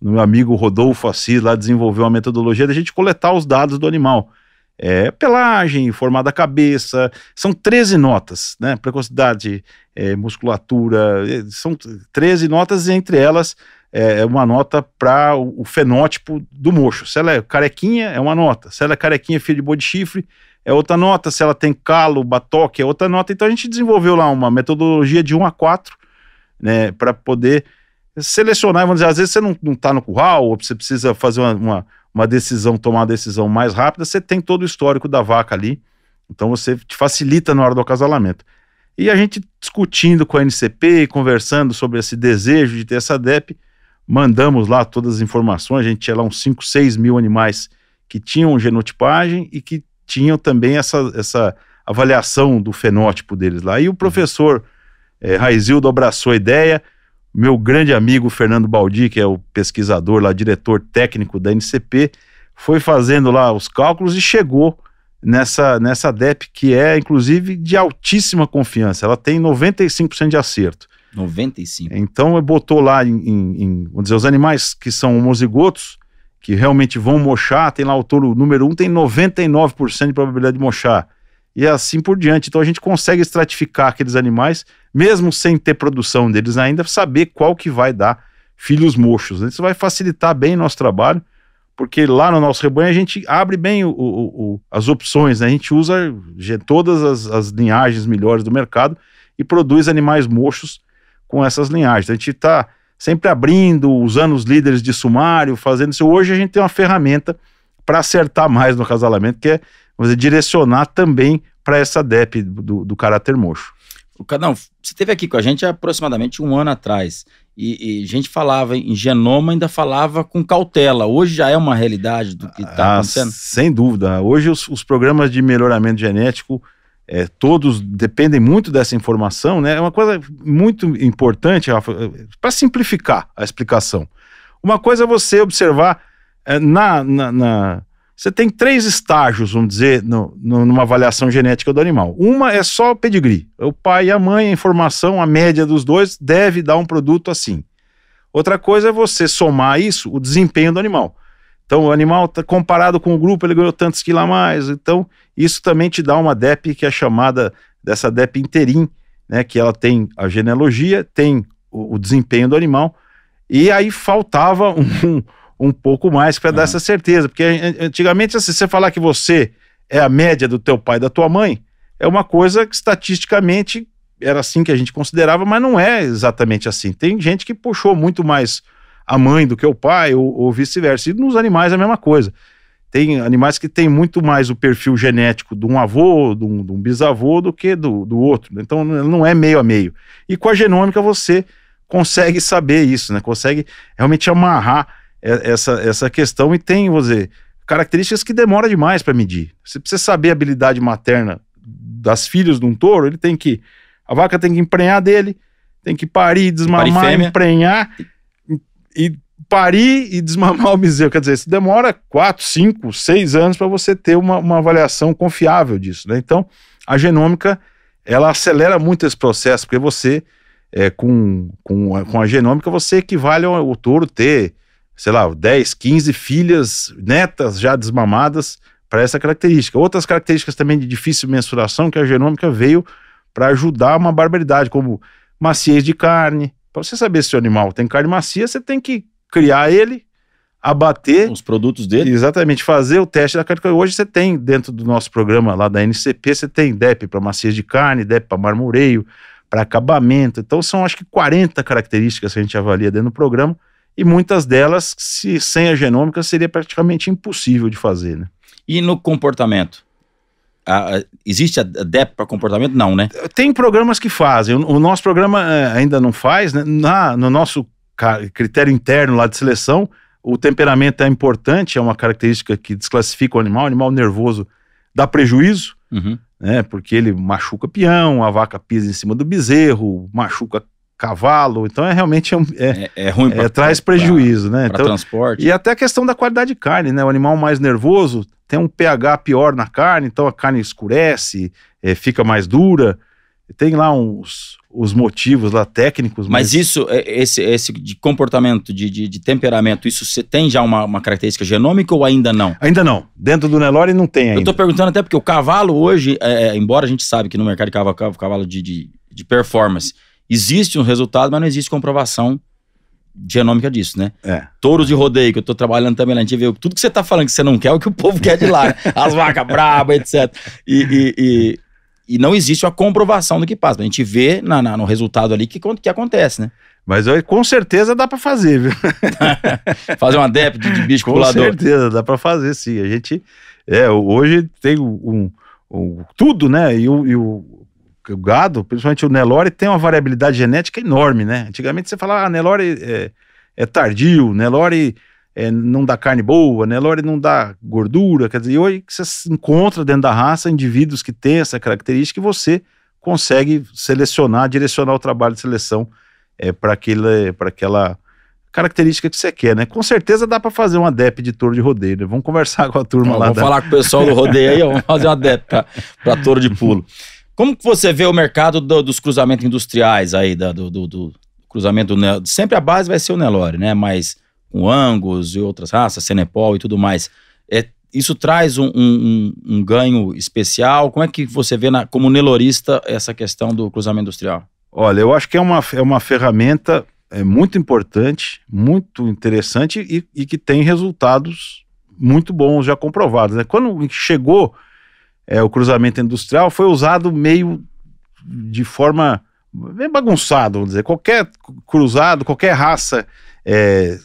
meu amigo Rodolfo Assis lá desenvolveu uma metodologia da gente coletar os dados do animal. É, pelagem, forma da cabeça, são 13 notas, né? Precocidade, é, musculatura, é, são 13 notas e entre elas é, é uma nota para o, o, fenótipo do mocho. Se ela é carequinha, é uma nota. Se ela é carequinha, filho de boi de chifre, é outra nota. Se ela tem calo, batoque, é outra nota. Então a gente desenvolveu lá uma metodologia de 1 a 4 né, para poder selecionar, vamos dizer, às vezes você não, está no curral, ou você precisa fazer uma, uma, uma decisão, tomar uma decisão mais rápida, você tem todo o histórico da vaca ali, então você te facilita na hora do acasalamento. E a gente discutindo com a NCP conversando sobre esse desejo de ter essa DEP, mandamos lá todas as informações, a gente tinha lá uns 5, 6 mil animais que tinham genotipagem e que tinham também essa, essa avaliação do fenótipo deles lá. E o uhum. professor é, Raizildo abraçou a ideia. Meu grande amigo Fernando Baldi, que é o pesquisador lá, diretor técnico da NCP, foi fazendo lá os cálculos e chegou nessa, nessa DEP, que é, inclusive, de altíssima confiança. Ela tem 95% de acerto. 95%. Então, botou lá em, em, em vamos dizer, os animais que são homozigotos, que realmente vão mochar, tem lá o touro número 1, um, tem 99% de probabilidade de mochar e assim por diante. Então a gente consegue estratificar aqueles animais, mesmo sem ter produção deles ainda, saber qual que vai dar filhos mochos. Né? Isso vai facilitar bem o nosso trabalho, porque lá no nosso rebanho a gente abre bem o, o, o, as opções, né? a gente usa todas as, as, linhagens melhores do mercado e produz animais mochos com essas linhagens. A gente está sempre abrindo, usando os líderes de sumário, fazendo isso. Hoje a gente tem uma ferramenta para acertar mais no casalamento que é você direcionar também para essa DEP do, do caráter mocho. O Cadão, você esteve aqui com a gente aproximadamente um ano atrás. E, e, gente falava em genoma, ainda falava com cautela. Hoje já é uma realidade do que está ah, acontecendo? Sem dúvida. Hoje os, os programas de melhoramento genético, é, todos dependem muito dessa informação, né? É uma coisa muito importante é, para simplificar a explicação. Uma coisa é você observar é, na, na, na você tem três estágios, vamos dizer, no, no, numa avaliação genética do animal. Uma é só pedigree. O pai e a mãe, a informação, a média dos dois deve dar um produto assim. Outra coisa é você somar isso, o desempenho do animal. Então, o animal, tá, comparado com o grupo, ele ganhou tantos quilos a mais. Então, isso também te dá uma DEP, que é chamada dessa DEP interim, né, que ela tem a genealogia, tem o, o desempenho do animal, e aí faltava [laughs] um, um pouco mais para dar uhum. essa certeza. Porque antigamente, assim, você falar que você é a média do teu pai e da tua mãe, é uma coisa que estatisticamente era assim que a gente considerava, mas não é exatamente assim. Tem gente que puxou muito mais a mãe do que o pai, ou, ou vice-versa. E nos animais é a mesma coisa. Tem animais que têm muito mais o perfil genético de um avô, de um, de um bisavô, do que do, do outro. Né? Então não é meio a meio. E com a genômica você consegue saber isso, né? Consegue realmente amarrar é, essa, essa questão e tem, vou dizer, características que demora demais para medir. Você precisa saber a habilidade materna das filhas de um touro, ele tem que. A vaca tem que emprenhar dele, tem que parir, desmamar, parir emprenhar e parir e desmamar o bezerro. Quer dizer, isso demora 4, 5, 6 anos para você ter uma, uma avaliação confiável disso. Né? Então, a genômica ela acelera muito esse processo, porque você, é, com, com, a, com a genômica, você equivale ao, ao touro ter sei lá, 10, 15 filhas, netas já desmamadas para essa característica. Outras características também de difícil mensuração que a genômica veio para ajudar uma barbaridade, como maciez de carne. Para você saber se o animal tem carne macia, você tem que criar ele, abater os produtos dele. Exatamente, fazer o teste da carne. Hoje você tem dentro do nosso programa lá da NCP, você tem DEP para maciez de carne, DEP para marmoreio, para acabamento. Então são acho que 40 características que a gente avalia dentro do programa e muitas delas, se, sem a genômica, seria praticamente impossível de fazer. Né? E no comportamento? A, a, existe a DEP para comportamento? Não, né? Tem programas que fazem. O, o nosso programa é, ainda não faz. Né? Na, no nosso critério interno lá de seleção, o temperamento é importante, é uma característica que desclassifica o animal. O animal nervoso dá prejuízo, uhum. né? Porque ele machuca peão, a vaca pisa em cima do bezerro, machuca cavalo. Então é realmente é, é, é, é, ruim é, pra, é, traz prejuízo, né? pra, né? então, transporte. E até a questão da qualidade de carne, né? O animal mais nervoso tem um pH pior na carne, então a carne escurece, é, fica mais dura. Tem lá uns, os motivos lá técnicos. Mas, mas isso, esse, esse de comportamento, de, de, de, temperamento, isso você tem já uma, uma, característica genômica ou ainda não? Ainda não. Dentro do Nelore não tem ainda. Eu tô perguntando até porque o cavalo hoje, é, embora a gente sabe que no mercado de cavalo, cavalo de, de, de performance, Existe um resultado, mas não existe comprovação genômica disso, né? É. Touros de rodeio, que eu tô trabalhando também lá, a gente vê tudo que você tá falando que você não quer, é o que o povo quer de lá. Né? [laughs] As vacas brabas, etc. E, e, e, e, não existe uma comprovação do que passa. A gente vê na, na, no resultado ali que, que acontece, né? Mas eu, com certeza dá para fazer, viu? [laughs] fazer uma adepto de, bicho com pulador. Com certeza, dá para fazer, sim. A gente, é, hoje tem um, um tudo, né? E e o o gado, principalmente o Nelore, tem uma variabilidade genética enorme, né? Antigamente você falava, ah, Nelore é, é tardio, Nelore é, não dá carne boa, Nelore não dá gordura, quer dizer, e hoje você encontra dentro da raça indivíduos que têm essa característica e você consegue selecionar, direcionar o trabalho de seleção é, para aquela, aquela característica que você quer, né? Com certeza dá para fazer uma DEP de touro de rodeio, né? Vamos conversar [laughs] com a turma não, lá. Vamos da... falar com o pessoal do rodeio aí, vamos fazer uma DEP para touro de pulo. Como que você vê o mercado do, dos cruzamentos industriais aí, da, do, do, do, cruzamento do Sempre a base vai ser o Nelore, né? Mas com Angus e outras raças, Senepol e tudo mais. É, isso traz um, um, um, ganho especial? Como é que você vê na, como nelorista essa questão do cruzamento industrial? Olha, eu acho que é uma, é uma ferramenta é, muito importante, muito interessante e, e que tem resultados muito bons já comprovados. Né? Quando chegou é, o cruzamento industrial foi usado meio de forma bem bagunçado, vamos dizer. Qualquer cruzado, qualquer raça é,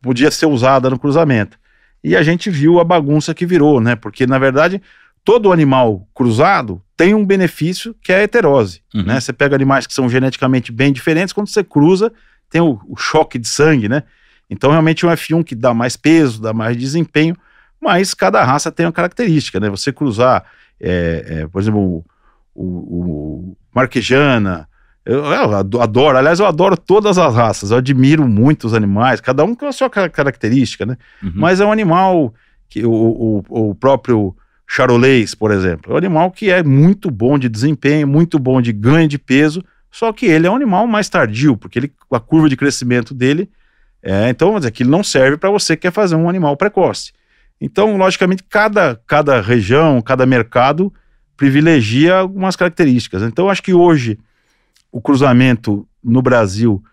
podia ser usada no cruzamento. E a gente viu a bagunça que virou, né? Porque, na verdade, todo animal cruzado tem um benefício que é a heterose. Uhum. Né? Você pega animais que são geneticamente bem diferentes, quando você cruza, tem o, o, choque de sangue, né? Então, realmente, um F1 que dá mais peso, dá mais desempenho, mas cada raça tem uma característica, né? Você cruzar é, é, por exemplo, o, o, o Marquejana. Eu, é, eu, adoro, aliás, eu adoro todas as raças, eu admiro muito os animais, cada um com a sua característica, né? Uhum. Mas é um animal que o, o, o próprio charolês, por exemplo, é um animal que é muito bom de desempenho, muito bom de ganho de peso, só que ele é um animal mais tardio, porque ele, a curva de crescimento dele é, então, vamos dizer, aquilo não serve para você que quer fazer um animal precoce. Então, logicamente, cada, cada região, cada mercado privilegia algumas características. Então, acho que hoje o cruzamento no Brasil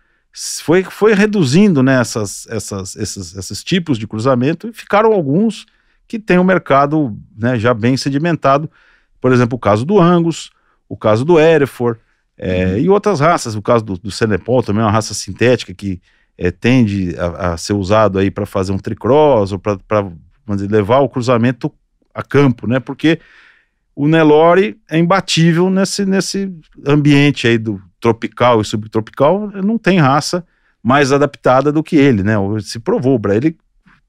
foi, foi reduzindo né, essas, essas, esses, esses tipos de cruzamento e ficaram alguns que têm o um mercado né, já bem sedimentado. Por exemplo, o caso do Angus, o caso do Hereford é, uhum. e outras raças. O caso do, do Senepol também é uma raça sintética que é, tende a, a, ser usado aí para fazer um tricross ou para vamos dizer, levar o cruzamento a campo, né? Porque o Nelore é imbatível nesse, nesse ambiente aí do tropical e subtropical, não tem raça mais adaptada do que ele, né? Se provou, ele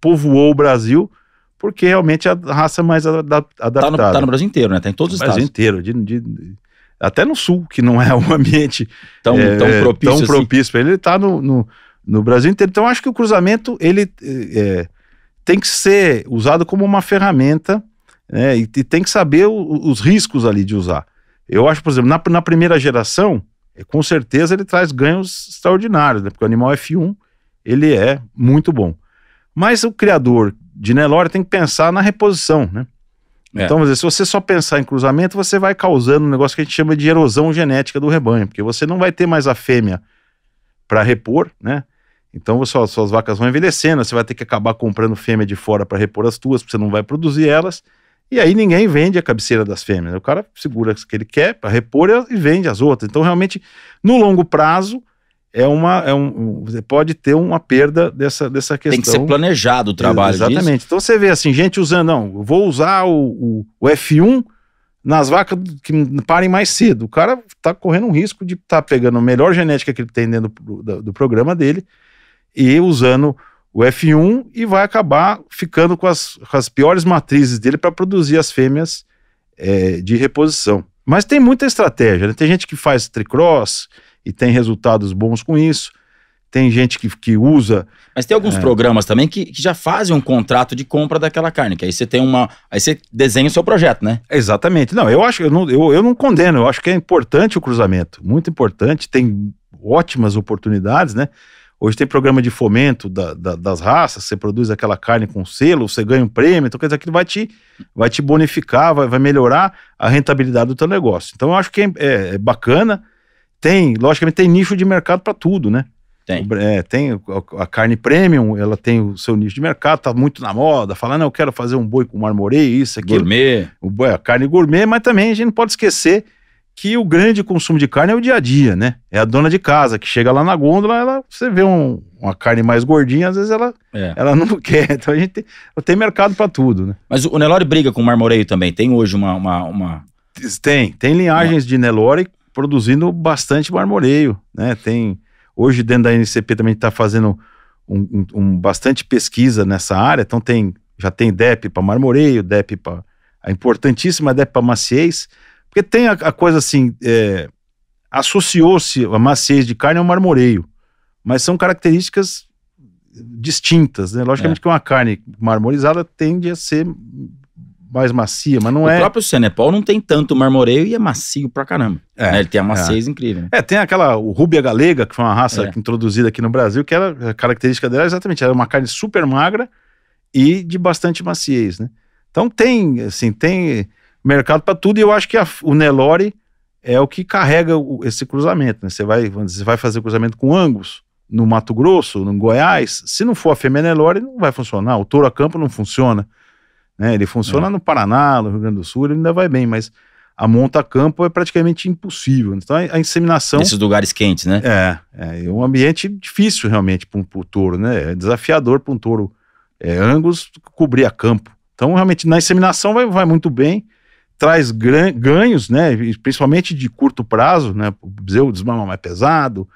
povoou o Brasil porque realmente é a raça mais adaptada. está no, tá no Brasil inteiro, né? Tá em todos os no estados. Brasil inteiro, de, de, até no sul, que não é um ambiente tão, é, tão é, propício. Tão assim. propício assim. ele, ele tá no, no, no, Brasil inteiro. Então, acho que o cruzamento, ele... É, tem que ser usado como uma ferramenta né, e, e, tem que saber o, os riscos ali de usar. Eu acho, por exemplo, na, na primeira geração, é, com certeza ele traz ganhos extraordinários, né, porque o animal F1 ele é muito bom. Mas o criador de Nelore tem que pensar na reposição, né? É. Então, dizer, se você só pensar em cruzamento, você vai causando um negócio que a gente chama de erosão genética do rebanho, porque você não vai ter mais a fêmea para repor, né? Então suas vacas vão envelhecendo, você vai ter que acabar comprando fêmea de fora para repor as tuas, porque você não vai produzir elas. E aí ninguém vende a cabeceira das fêmeas. O cara segura as que ele quer para repor e vende as outras. Então, realmente, no longo prazo, é uma. É um, você pode ter uma perda dessa, dessa questão. Tem que ser planejado o trabalho. Exatamente. Disso. Então você vê assim, gente usando, não, vou usar o, o, o F1 nas vacas que parem mais cedo. O cara está correndo um risco de estar tá pegando a melhor genética que ele tem dentro do, do, do programa dele e usando o F1 e vai acabar ficando com as, com as piores matrizes dele para produzir as fêmeas é, de reposição. Mas tem muita estratégia, né? tem gente que faz tricross e tem resultados bons com isso. Tem gente que, que usa. Mas tem alguns é, programas também que, que, já fazem um contrato de compra daquela carne, que aí você tem uma. Aí você desenha o seu projeto, né? Exatamente. Não, eu acho, eu não, eu, eu não condeno, eu acho que é importante o cruzamento. Muito importante, tem ótimas oportunidades, né? Hoje tem programa de fomento da, da, das raças, você produz aquela carne com selo, você ganha um prêmio, então quer dizer, aquilo vai te, vai te bonificar, vai, vai melhorar a rentabilidade do teu negócio. Então eu acho que é, é, é bacana, tem, logicamente tem nicho de mercado para tudo, né? Tem. É, tem a, a carne premium, ela tem o seu nicho de mercado, tá muito na moda, falar, não, eu quero fazer um boi com marmoreio, isso, aqui. Gourmet. O boi, a carne gourmet, mas também a gente não pode esquecer que o grande consumo de carne é o dia a dia, né? É a dona de casa que chega lá na gôndola, ela, você vê um, uma carne mais gordinha, às vezes ela, é. ela não [laughs] quer. Então a gente tem, tem mercado para tudo, né? Mas o Nelore briga com o marmoreio também. Tem hoje uma. uma, uma... Tem, tem linhagens uma... de Nelore produzindo bastante marmoreio, né? Tem hoje dentro da NCP também está fazendo um, um, um, bastante pesquisa nessa área. Então tem já tem DEP para marmoreio, DEP para a importantíssima DEP para maciez porque tem a, a coisa assim, é, associou-se a maciez de carne ao é marmoreio, mas são características distintas, né? Logicamente é. que uma carne marmorizada tende a ser mais macia, mas não o é. O próprio Senepol não tem tanto marmoreio e é macio pra caramba. É, né? Ele tem a é. maciez é. incrível. Né? É, tem aquela o Rubia Galega, que foi uma raça é. introduzida aqui no Brasil, que era a característica dela é exatamente, era uma carne super magra e de bastante maciez, né? Então tem, assim, tem mercado para tudo. E eu acho que a, o Nelore é o que carrega o, esse cruzamento. Né? Você, vai, você vai fazer cruzamento com Angus no Mato Grosso, no Goiás. Se não for a fêmea Nelore, não vai funcionar. O touro a campo não funciona. Né? Ele funciona é. no Paraná, no Rio Grande do Sul, ele ainda vai bem, mas a monta a campo é praticamente impossível. Então a, inseminação. Nesses lugares quentes, né? É, é, é um ambiente difícil realmente para um, um touro, né? É desafiador para um touro é, Angus cobrir a campo. Então realmente na inseminação vai, vai muito bem traz ganhos, né, principalmente de curto prazo, né, o bezerro desmama mais pesado,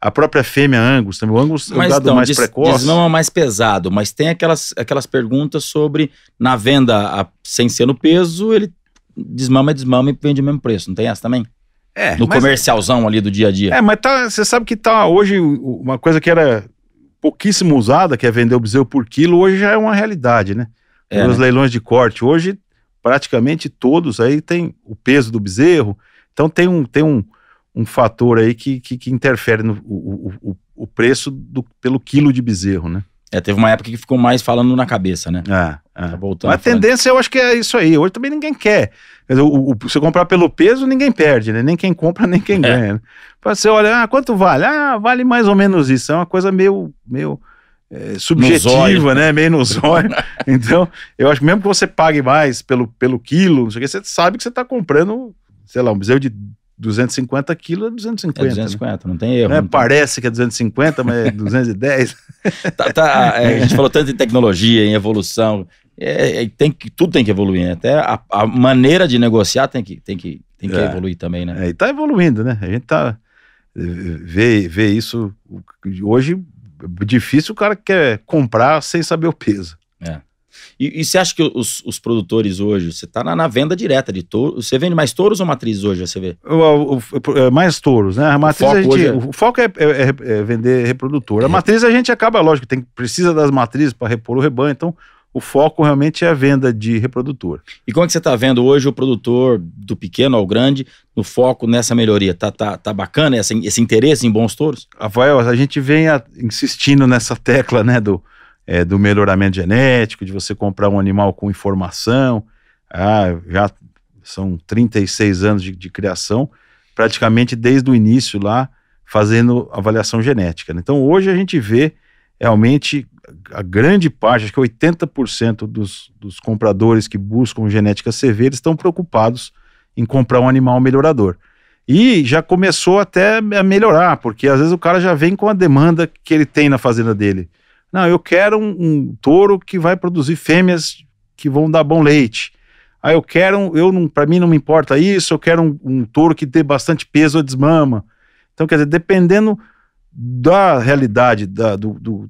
a própria fêmea Angus também, o Angus é um gado então, mais des, precoce. Desmama mais pesado, mas tem aquelas, aquelas perguntas sobre, na venda a, sem ser no peso, ele desmama, desmama e vende o mesmo preço, não tem essa também? É, no mas, comercialzão ali do dia a dia. É, mas tá, você sabe que tá hoje uma coisa que era pouquíssimo usada, que é vender o bezerro por quilo, hoje já é uma realidade, né? É, Os né? leilões de corte. Hoje praticamente todos aí tem o peso do bezerro, então tem um, tem um, um fator aí que, que, que interfere no o, o, o preço do, pelo quilo de bezerro, né? É, teve uma época que ficou mais falando na cabeça, né? Ah, Tá voltando. Mas a tendência eu acho que é isso aí. Hoje também ninguém quer. Dizer, o, o, se comprar pelo peso, ninguém perde, né? Nem quem compra, nem quem é. ganha. Né? Você olha, ah, quanto vale? Ah, vale mais ou menos isso. É uma coisa meio, meio é, subjetiva, né? Meio nos [laughs] olhos. então, eu acho que mesmo que você pague mais pelo, pelo quilo, não sei o que, você sabe que você está comprando, sei lá, um bezerro de 250 quilos é 250. É 250, né? né? não tem erro. Não é, não parece que é 250, mas é 210. [laughs] tá, tá, é, a gente falou tanto em tecnologia, em evolução. É, é, tem que, tudo tem que evoluir, né? Até a, a, maneira de negociar tem que, tem que, tem que é. evoluir também, né? É, e tá evoluindo, né? A gente tá. Eh, vê, vê isso. Hoje difícil o cara que quer comprar sem saber o peso. É. E, e você acha que os, os produtores hoje, você está na, na, venda direta de touros, você vende mais touros ou matrizes hoje, você vê é, mais touros, né? A matriz, o foco, a gente, é... O foco é, é, é, é vender reprodutor. A é. matriz a gente acaba, lógico, tem, precisa das matrizes para repor o rebanho, então o foco realmente é a venda de reprodutor. E como é que você está vendo hoje o produtor do pequeno ao grande no foco nessa melhoria? Tá, tá, tá bacana esse, esse interesse em bons touros? Rafael, a gente vem a, insistindo nessa tecla né, do, é, do melhoramento genético, de você comprar um animal com informação. Ah, já são 36 anos de, de criação, praticamente desde o início lá, fazendo avaliação genética. Né? Então hoje a gente vê realmente a grande parte, acho que 80% dos, dos compradores que buscam genética CV, eles estão preocupados em comprar um animal melhorador. E já começou até a melhorar, porque às vezes o cara já vem com a demanda que ele tem na fazenda dele. Não, eu quero um, um touro que vai produzir fêmeas que vão dar bom leite. Ah, eu quero, um, eu não, para mim não me importa isso, eu quero um, um touro que dê bastante peso ou desmama. Então, quer dizer, dependendo da realidade da, do, do,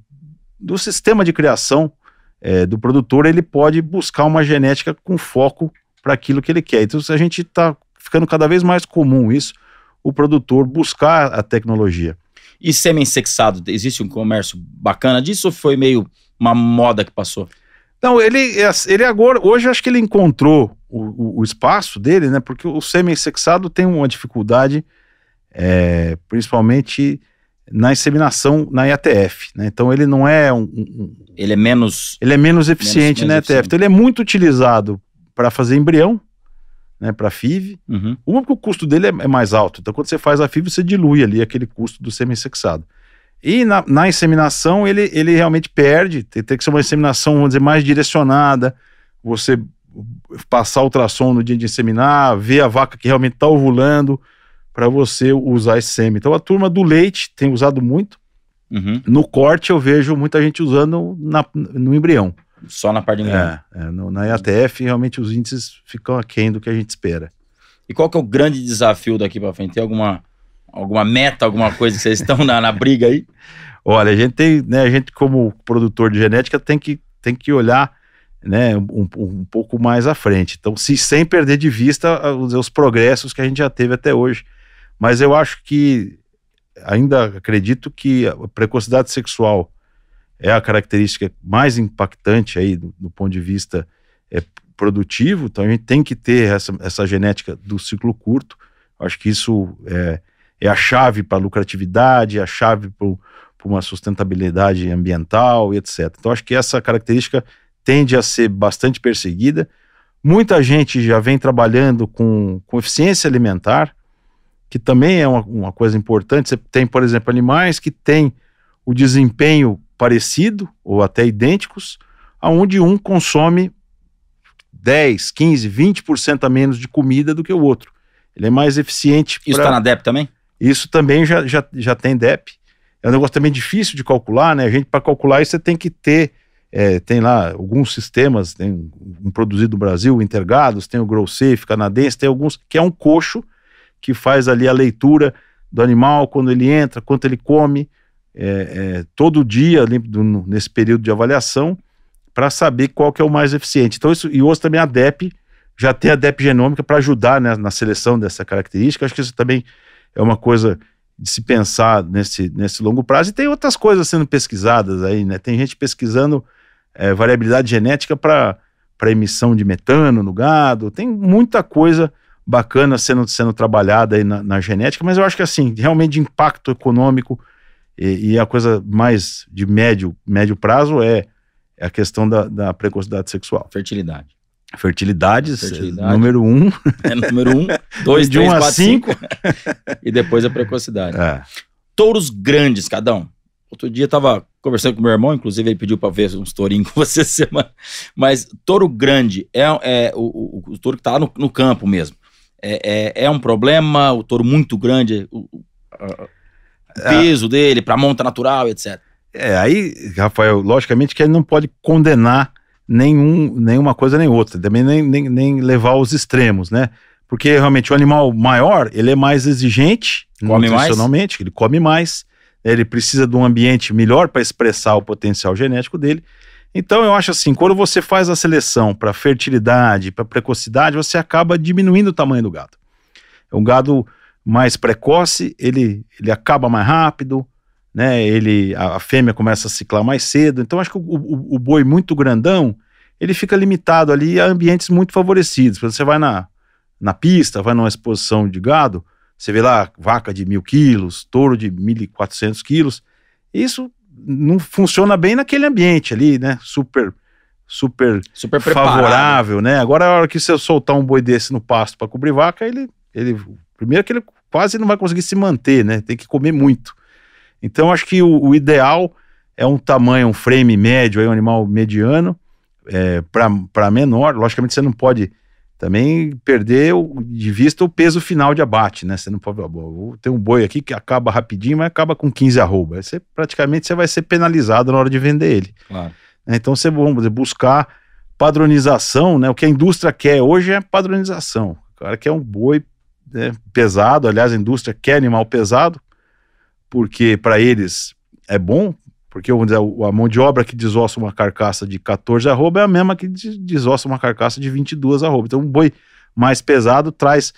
do sistema de criação é, do produtor, ele pode buscar uma genética com foco para aquilo que ele quer. Então, a gente está ficando cada vez mais comum isso, o produtor buscar a tecnologia. E sêmen sexado, existe um comércio bacana disso ou foi meio uma moda que passou? Não, ele, ele agora, hoje acho que ele encontrou o, o, o, espaço dele, né? Porque o sêmen sexado tem uma dificuldade, é, principalmente na inseminação na IATF. Né? Então ele não é um, um, Ele é menos. Ele é menos eficiente menos, na IATF. Eficiente. Então ele é muito utilizado para fazer embrião, né? Para FIV. Uhum. Uma porque o custo dele é, é, mais alto. Então quando você faz a FIV, você dilui ali aquele custo do semissexado. E na, na inseminação ele, ele realmente perde, tem, tem, que ser uma inseminação, vamos dizer, mais direcionada. Você passar ultrassom no dia de inseminar, ver a vaca que realmente está ovulando para você usar esse semi. Então a turma do leite tem usado muito. Uhum. No corte eu vejo muita gente usando na, no embrião. Só na parte de embrião. É, é, no, na EATF realmente os índices ficam aquém do que a gente espera. E qual que é o grande desafio daqui para frente? Tem alguma, alguma meta, alguma coisa que vocês estão na, na briga aí? [laughs] Olha, a gente tem, né, a gente como produtor de genética tem que, tem que olhar né, um, um pouco mais à frente. Então, se, sem perder de vista os, os progressos que a gente já teve até hoje mas eu acho que ainda acredito que a precocidade sexual é a característica mais impactante aí do, do ponto de vista é, produtivo, então a gente tem que ter essa, essa genética do ciclo curto. Acho que isso é, é a chave para lucratividade, é a chave para uma sustentabilidade ambiental e etc. Então acho que essa característica tende a ser bastante perseguida. Muita gente já vem trabalhando com, com eficiência alimentar, que também é uma, uma coisa importante. Você tem, por exemplo, animais que têm o desempenho parecido ou até idênticos, aonde um consome 10, 15, 20% a menos de comida do que o outro. Ele é mais eficiente. Isso está pra... Tá na DEP também? Isso também já, já, já tem DEP. É um negócio também difícil de calcular, né? A gente, para calcular isso, você tem que ter. É, tem lá alguns sistemas, tem um produzido no Brasil, o Intergados, tem o GrowSafe canadense, tem alguns, que é um coxo que faz ali a leitura do animal, quando ele entra, quanto ele come, é, é, todo dia ali, do, nesse período de avaliação, para saber qual que é o mais eficiente. Então, isso, e hoje também a DEP, já tem a DEP genômica para ajudar né, na seleção dessa característica. Acho que isso também é uma coisa de se pensar nesse, nesse longo prazo. E tem outras coisas sendo pesquisadas aí, né? Tem gente pesquisando é, variabilidade genética para emissão de metano no gado, tem muita coisa bacana sendo, sendo trabalhada aí na, na genética, mas eu acho que assim, realmente de impacto econômico e, e, a coisa mais de médio, médio prazo é, é a questão da, da precocidade sexual. Fertilidade. Fertilidades, Fertilidade. número um. É, número um, dois, de três, um quatro, a cinco. e depois a precocidade. É. Touros grandes, cadão Outro dia tava conversando com meu irmão, inclusive ele pediu para ver uns tourinhos [laughs] com você semana. Mas touro grande é, é o, o, o touro que tá lá no, no campo mesmo. É, é, é um problema? O touro muito grande, o, o é. peso dele para monta natural, etc. É, aí, Rafael, logicamente que ele não pode condenar nenhum, nenhuma coisa nem outra, também nem, nem, nem levar aos extremos, né? Porque realmente o animal maior, ele é mais exigente come nutricionalmente, mais. ele come mais, né? ele precisa de um ambiente melhor para expressar o potencial genético dele. Então eu acho assim, quando você faz a seleção para fertilidade, para precocidade, você acaba diminuindo o tamanho do gado. É um gado mais precoce, ele, ele acaba mais rápido, né? Ele a, a fêmea começa a ciclar mais cedo. Então acho que o, o, o, boi muito grandão ele fica limitado ali a ambientes muito favorecidos. Você vai na, na pista, vai numa exposição de gado, você vê lá vaca de mil quilos, touro de 1.400 quilos. Isso não funciona bem naquele ambiente ali, né? Super super, super favorável, né? Agora, a hora que você soltar um boi desse no pasto para cobrir vaca, ele, ele. Primeiro que ele quase não vai conseguir se manter, né? Tem que comer muito. Então, acho que o, o ideal é um tamanho, um frame médio, aí, um animal mediano, é, para menor. Logicamente, você não pode também perder de vista o peso final de abate, né? Você não pode, ter um boi aqui que acaba rapidinho, mas acaba com 15 arroba. Você, praticamente você vai ser penalizado na hora de vender ele. Claro. Né? Então você vamos dizer, buscar padronização, né? O que a indústria quer hoje é padronização. O cara quer um boi né, pesado, aliás, a indústria quer animal pesado, porque para eles é bom, porque vamos dizer, a mão de obra que desossa uma carcaça de 14 arroba é a mesma que desossa uma carcaça de 22 arroba. Então, um boi mais pesado traz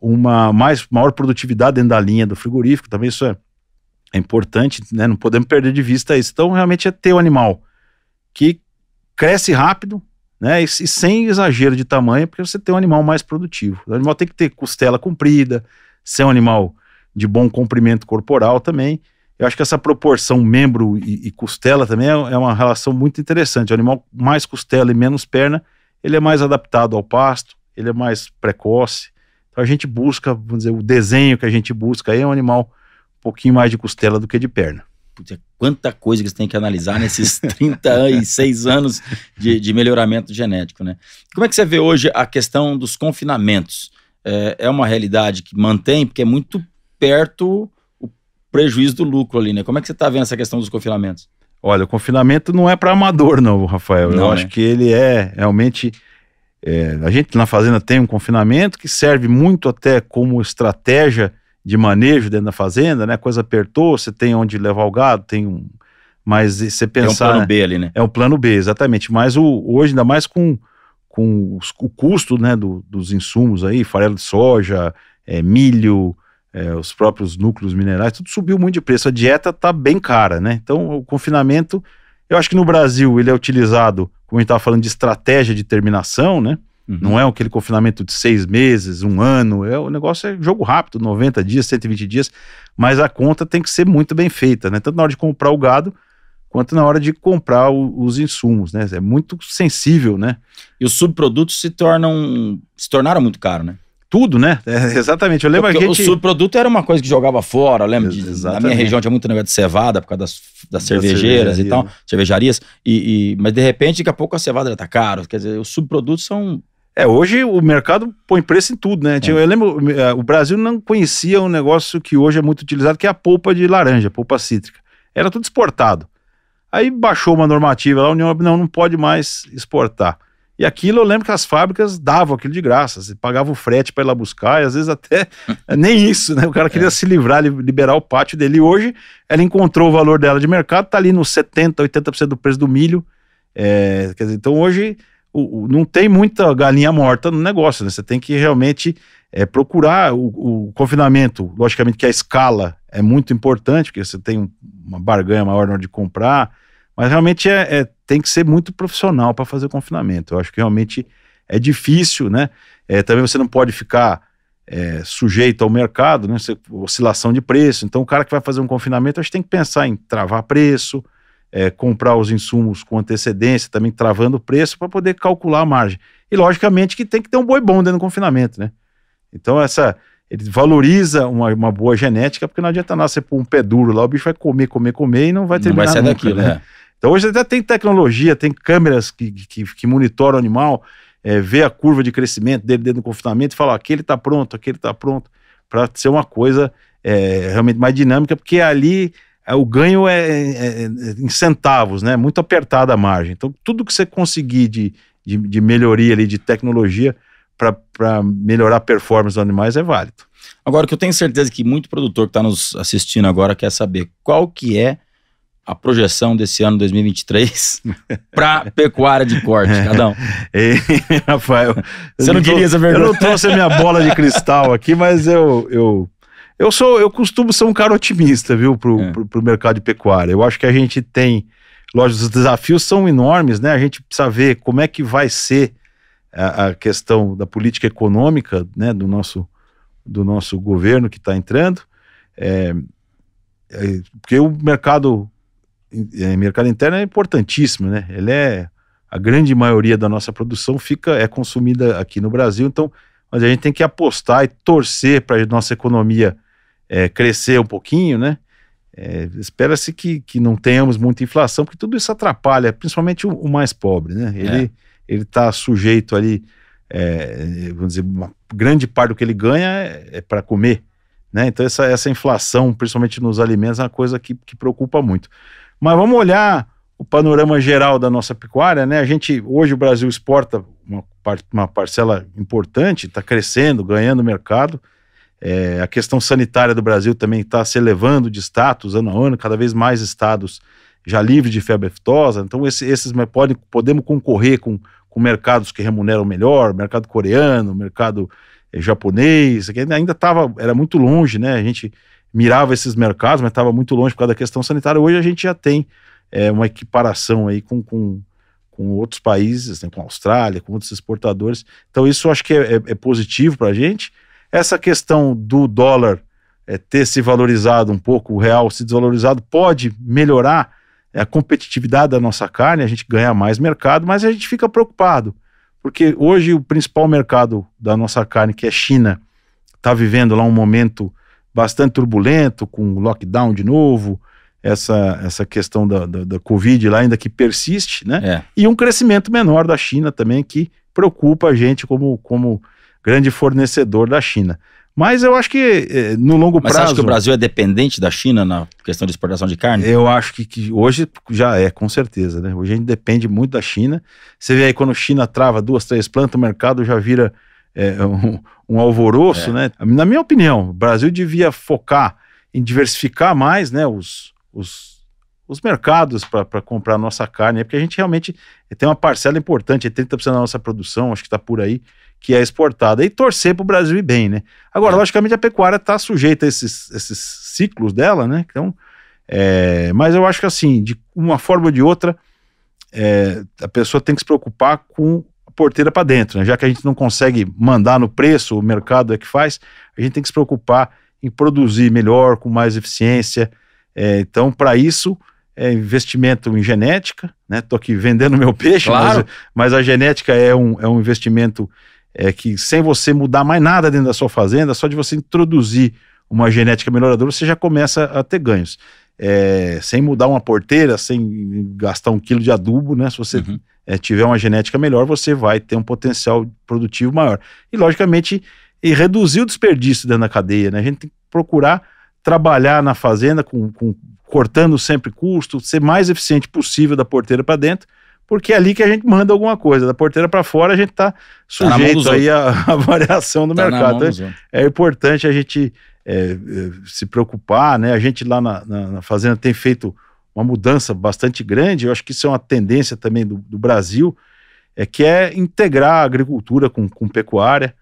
uma mais, maior produtividade dentro da linha do frigorífico. Também isso é, é importante, né? não podemos perder de vista isso. Então, realmente é ter um animal que cresce rápido, né? E, sem exagero de tamanho, porque você tem um animal mais produtivo. O animal tem que ter costela comprida, ser um animal de bom comprimento corporal também. Eu acho que essa proporção membro e, e costela também é, é, uma relação muito interessante. O animal mais costela e menos perna, ele é mais adaptado ao pasto, ele é mais precoce. Então a gente busca, vamos dizer, o desenho que a gente busca aí é um animal um pouquinho mais de costela do que de perna. quanta coisa que você tem que analisar nesses 36 [laughs] anos de, de melhoramento genético, né? Como é que você vê hoje a questão dos confinamentos? É, é uma realidade que mantém, porque é muito perto prejuízo do lucro ali, né? Como é que você está vendo essa questão dos confinamentos? Olha, o confinamento não é para amador, não, Rafael. Não, Eu né? acho que ele é realmente. É, a gente na fazenda tem um confinamento que serve muito até como estratégia de manejo dentro da fazenda, né? coisa apertou, você tem onde levar o gado, tem um. Mas você pensar. É um plano né? B ali, né? É um plano B, exatamente. Mas o, hoje, ainda mais com, com os, o custo né, do, dos insumos aí, farelo de soja, é, milho, é, os próprios núcleos minerais, tudo subiu muito de preço. A dieta está bem cara, né? Então, o confinamento, eu acho que no Brasil ele é utilizado, como a gente estava falando, de estratégia de terminação, né? Uhum. Não é aquele confinamento de seis meses, um ano. É, o negócio é jogo rápido, 90 dias, 120 dias. Mas a conta tem que ser muito bem feita, né? Tanto na hora de comprar o gado, quanto na hora de comprar o, os insumos, né? É muito sensível, né? E os subprodutos se tornam se tornaram muito caros, né? tudo, né? É, exatamente. Eu lembro Porque que. Gente... O subproduto era uma coisa que jogava fora. Eu lembro de, na minha região tinha muito negócio de cevada por causa das, das cervejeiras cervejaria. e tal, cervejarias. E, e, mas de repente, daqui a pouco a cevada já tá caro. Quer dizer, os subprodutos são é, hoje o mercado põe preço em tudo, né? É. Eu lembro, eh, o Brasil não conhecia um negócio que hoje é muito utilizado, que é a polpa de laranja, polpa cítrica. Era tudo exportado. Aí baixou uma normativa lá, a União não, não pode mais exportar. E aquilo eu lembro que as fábricas davam aquilo de graça, você assim, pagava o frete para ir lá buscar, e às vezes até [laughs] nem isso, né? O cara queria é. se livrar, liberar o pátio dele. E hoje ela encontrou o valor dela de mercado, tá ali nos 70%, 80% do preço do milho. É, quer dizer, então hoje o, o, não tem muita galinha morta no negócio, né? Você tem que realmente é, procurar o, o, confinamento. Logicamente que a escala é muito importante, porque você tem uma barganha maior na hora de comprar mas realmente é, é tem que ser muito profissional para fazer o confinamento. Eu acho que realmente é difícil, né? É, também você não pode ficar é, sujeito ao mercado, né? Você, oscilação de preço. Então, o cara que vai fazer um confinamento, acho que tem que pensar em travar preço, é, comprar os insumos com antecedência, também travando o preço para poder calcular a margem. E, logicamente, que tem que ter um boi bom dentro do confinamento, né? Então, essa, ele valoriza uma, uma, boa genética, porque não adianta nada você pôr um pé duro lá, o bicho vai comer, comer, comer e não vai terminar Não vai sair daquilo, né? né? Então hoje até tem tecnologia, tem câmeras que, que, que monitoram o animal, é, vê a curva de crescimento dele dentro do confinamento e fala, aquele está pronto, aquele está pronto, para ser uma coisa é, realmente mais dinâmica, porque ali é, o ganho é, é, é, é, em centavos, né? Muito apertada a margem. Então tudo que você conseguir de, de, de melhoria ali, de tecnologia, para melhorar a performance dos animais é válido. Agora, o que eu tenho certeza que muito produtor que está nos assistindo agora quer saber qual que é a projeção desse ano 2023 [laughs] para pecuária de corte, Cadão? É. Ei, [laughs] Rafael. Você não, queria essa vergonha? Eu não trouxe a minha bola de cristal aqui, mas eu, eu, eu sou, eu costumo ser um cara otimista, viu, Para é. pro, mercado de pecuária. Eu acho que a gente tem, lógico, os desafios são enormes, né? A gente precisa ver como é que vai ser a, a questão da política econômica, né, do nosso, do nosso governo que está entrando. É, é, porque o mercado é, mercado interno é importantíssimo, né? Ele é a grande maioria da nossa produção fica é consumida aqui no Brasil, então mas a gente tem que apostar e torcer para a nossa economia é, crescer um pouquinho, né? É, Espera-se que, que não tenhamos muita inflação, porque tudo isso atrapalha, principalmente o, o mais pobre, né? Ele é. ele está sujeito ali, é, vamos dizer, uma grande parte do que ele ganha é, é para comer, né? Então essa, essa inflação, principalmente nos alimentos, é uma coisa que, que preocupa muito. Mas vamos olhar o panorama geral da nossa pecuária, né? A gente hoje o Brasil exporta uma, par uma parcela importante, está crescendo, ganhando mercado. É, a questão sanitária do Brasil também está se elevando de status ano a ano, cada vez mais estados já livres de febre aftosa. Então, esse, esses podem, podemos concorrer com, com mercados que remuneram melhor, mercado coreano, mercado é, japonês, que ainda estava, era muito longe, né? A gente mirava esses mercados, mas estava muito longe por causa da questão sanitária. Hoje a gente já tem é, uma equiparação aí com, com, com outros países, né, com a Austrália, com outros exportadores. Então isso eu acho que é, é, é positivo para a gente. Essa questão do dólar é, ter se valorizado um pouco, o real se desvalorizado, pode melhorar a competitividade da nossa carne, a gente ganha mais mercado, mas a gente fica preocupado, porque hoje o principal mercado da nossa carne, que é a China, está vivendo lá um momento bastante turbulento, com lockdown de novo, essa, essa questão da, da, da Covid lá ainda que persiste, né? É. E um crescimento menor da China também, que preocupa a gente como, como grande fornecedor da China. Mas eu acho que eh, no longo Mas prazo. Você acha que o Brasil é dependente da China na questão de exportação de carne? Eu acho que, que, hoje já é, com certeza. Né? Hoje a gente depende muito da China. Você vê aí quando a China trava duas, três plantas, o mercado já vira é, um, um, alvoroço, é. né? Na minha opinião, o Brasil devia focar em diversificar mais né, os, os, os mercados para comprar nossa carne, né? porque a gente realmente tem uma parcela importante, 30% é da nossa produção, acho que está por aí, que é exportada. E torcer para o Brasil ir bem, né? Agora, é. logicamente, a pecuária está sujeita a esses, esses ciclos dela, né? Então, é, mas eu acho que assim, de uma forma ou de outra, é, a pessoa tem que se preocupar com porteira para dentro, né? já que a gente não consegue mandar no preço, o mercado é que faz, a gente tem que se preocupar em produzir melhor, com mais eficiência. É, então, para isso, é investimento em genética, né? Estou aqui vendendo meu peixe, claro. mas, mas, a genética é um, é um investimento é, que, sem você mudar mais nada dentro da sua fazenda, só de você introduzir uma genética melhoradora, você já começa a ter ganhos. É, sem mudar uma porteira, sem gastar um quilo de adubo, né? Se você uhum é, tiver uma genética melhor, você vai ter um potencial produtivo maior. E, logicamente, e reduzir o desperdício dentro da cadeia. Né? A gente tem que procurar trabalhar na fazenda com, com cortando sempre custo, ser mais eficiente possível da porteira para dentro, porque é ali que a gente manda alguma coisa. Da porteira para fora, a gente está tá sujeito tá aí a, [laughs] a, variação do tá mercado. Então, é importante a gente é, é, se preocupar, né? A gente lá na, na, na fazenda tem feito uma mudança bastante grande, eu acho que isso é uma tendência também do, do Brasil, é que é integrar a agricultura com, com pecuária,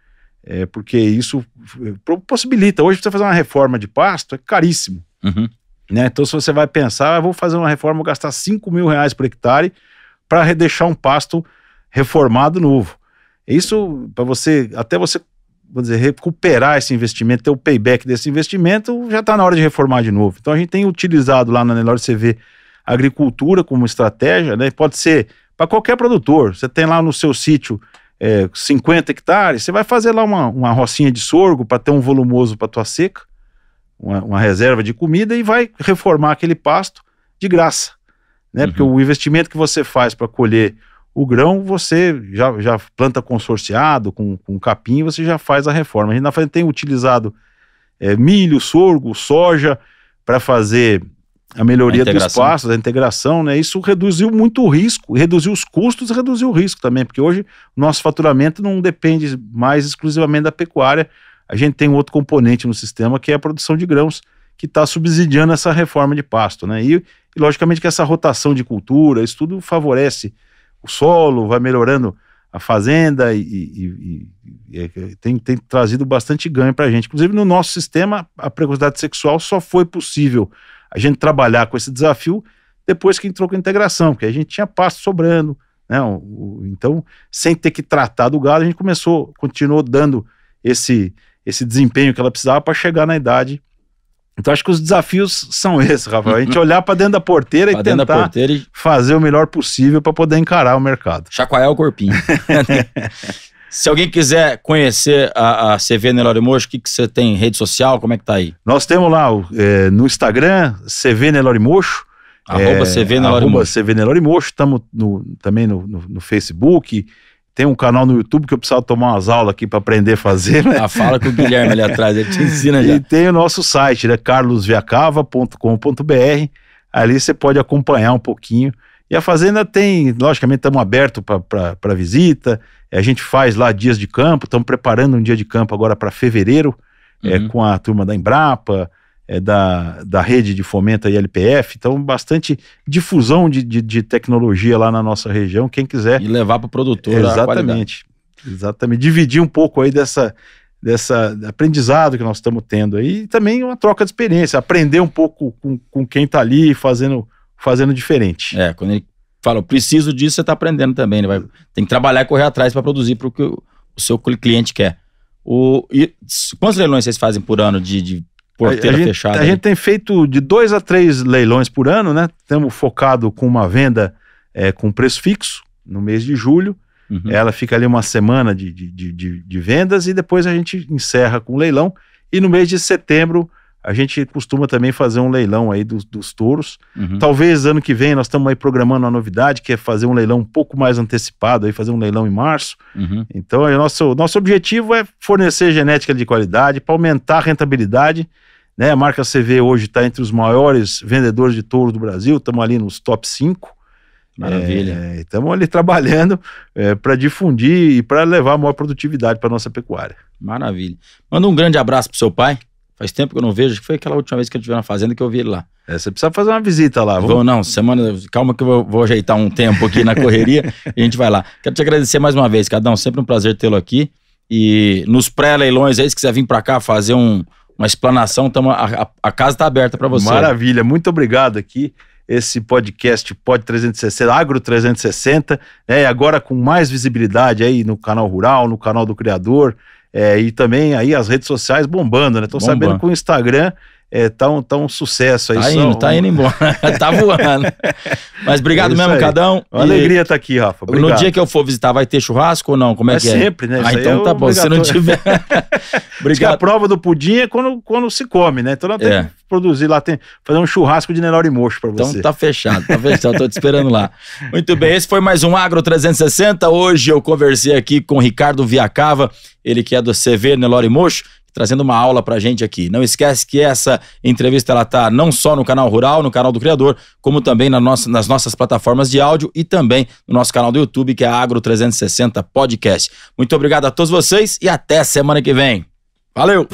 é, porque isso eh, possibilita. Hoje você fazer uma reforma de pasto é caríssimo. Uhum. Né? Então, se você vai pensar, eu vou fazer uma reforma, vou gastar 5 mil reais por hectare para deixar um pasto reformado novo. Isso, para você, até você vou dizer, recuperar esse investimento, ter o payback desse investimento, já está na hora de reformar de novo. Então a gente tem utilizado lá na Nelore CV a agricultura como estratégia, né? Pode ser para qualquer produtor. Você tem lá no seu sítio é, 50 hectares, você vai fazer lá uma, uma rocinha de sorgo para ter um volumoso para tua seca, uma, uma, reserva de comida e vai reformar aquele pasto de graça. Né? Uhum. Porque o investimento que você faz para colher o grão você já, já planta consorciado, com, com capim, você já faz a reforma. A gente na frente tem utilizado é, milho, sorgo, soja para fazer a melhoria a do espaço, a integração, né? Isso reduziu muito o risco, reduziu os custos e reduziu o risco também, porque hoje o nosso faturamento não depende mais exclusivamente da pecuária. A gente tem um outro componente no sistema que é a produção de grãos, que está subsidiando essa reforma de pasto, né? E, e, logicamente que essa rotação de cultura, isso tudo favorece o solo, vai melhorando a fazenda e, e, e, e é tem, tem, trazido bastante ganho para a gente. Inclusive, no nosso sistema, a precocidade sexual só foi possível a gente trabalhar com esse desafio depois que entrou com a integração, porque a gente tinha pasto sobrando. Né? O, o, então, sem ter que tratar do gado, a gente começou, continuou dando esse, esse desempenho que ela precisava para chegar na idade então acho que os desafios são [laughs] esses, Rafael. A gente uhum. olhar para dentro da porteira e tentar porteira e... fazer o melhor possível para poder encarar o mercado. Chacoalhar o corpinho. [laughs] Se alguém quiser conhecer a, a CV Nelore Mojo, o que, que você tem? Rede social, como é que tá aí? Nós temos lá é, no Instagram, CV Nelore Mocho. Arroba é, eh, CV Nelore Mocho. CV Mocho. Estamos também no, no, no Facebook, tem um canal no YouTube que eu precisava tomar umas aulas aqui para aprender a fazer, né? Ah, fala com o Guilherme ali atrás, ele te ensina já. E tem o nosso site, né? carlosviacava.com.br. Ali você pode acompanhar um pouquinho. E a fazenda tem, logicamente, estamos abertos para visita. A gente faz lá dias de campo, estamos preparando um dia de campo agora para fevereiro, é, uhum. é, com a turma da Embrapa, é, da, da rede de fomento aí, LPF, então bastante difusão de, de, de, tecnologia lá na nossa região, quem quiser. E levar para o produtor. Exatamente, exatamente. Dividir um pouco aí dessa, dessa aprendizado que nós estamos tendo aí, e também uma troca de experiência, aprender um pouco com, com quem está ali fazendo, fazendo diferente. É, quando ele fala, preciso disso, você está aprendendo também, vai, tem que trabalhar e correr atrás para produzir para o que o seu cliente quer. O, e, quantos leilões vocês fazem por ano de, de porteira a, fechada. Gente, gente tem feito de dois a três leilões por ano, né? Temos focado com uma venda é, com preço fixo no mês de julho. Uhum. Ela fica ali uma semana de, de, de, de, vendas e depois a gente encerra com o leilão. E no mês de setembro a gente costuma também fazer um leilão aí dos, dos touros. Uhum. Talvez ano que vem nós estamos aí programando uma novidade, que é fazer um leilão um pouco mais antecipado, aí fazer um leilão em março. Uhum. Então, o é nosso, nosso objetivo é fornecer genética de qualidade para aumentar a rentabilidade né? A marca CV hoje está entre os maiores vendedores de touro do Brasil, estamos ali nos top 5. Maravilha. Estamos é, é ali [laughs] trabalhando é, para difundir e para levar maior produtividade para nossa pecuária. Maravilha. Manda um grande abraço para seu pai. Faz tempo que eu não vejo, que foi aquela última vez que eu estive na fazenda que eu vi ele lá. É, você precisa fazer uma visita lá. Vamos... Vou, não, semana, calma que eu vou, vou ajeitar um tempo aqui na correria [laughs] e a gente vai lá. Quero te agradecer mais uma vez, Cadão, sempre um prazer tê-lo aqui. E nos pré-leilões aí, se quiser vir para cá fazer um, uma explanação, tamo, a, a casa está aberta para você. Maravilha, muito obrigado aqui. Esse podcast Pod 360, Agro 360, né, agora com mais visibilidade aí no canal Rural, no canal do Criador, é, e também aí as redes sociais bombando, né? Estou sabendo que o Instagram é, tão tá tá um, sucesso aí. Tá indo, tá um... tá indo embora. [laughs] [laughs] tá voando. Mas obrigado é mesmo, aí. cada um. Uma e... alegria estar tá aqui, Rafa. Obrigado. No dia que eu for visitar, vai ter churrasco ou não? Como é, é que sempre, é? sempre, né? Ah, então é tá bom. Se não tiver. [laughs] obrigado. a prova do pudim é quando, quando se come, né? Então não tem que produzir lá, tem fazer um churrasco de e Mocho pra então você. Então tá fechado, tá fechado. tô te esperando lá. Muito bem, esse foi mais um Agro 360. Hoje eu conversei aqui com Ricardo Viacava, ele que é do CV Nelore Mocho trazendo uma aula para a gente aqui. Não esquece que essa entrevista ela tá não só no canal Rural, no canal do Criador, como também na nossa, nas nossas plataformas de áudio e também no nosso canal do YouTube, que é Agro 360 Podcast. Muito obrigado a todos vocês e até semana que vem. Valeu!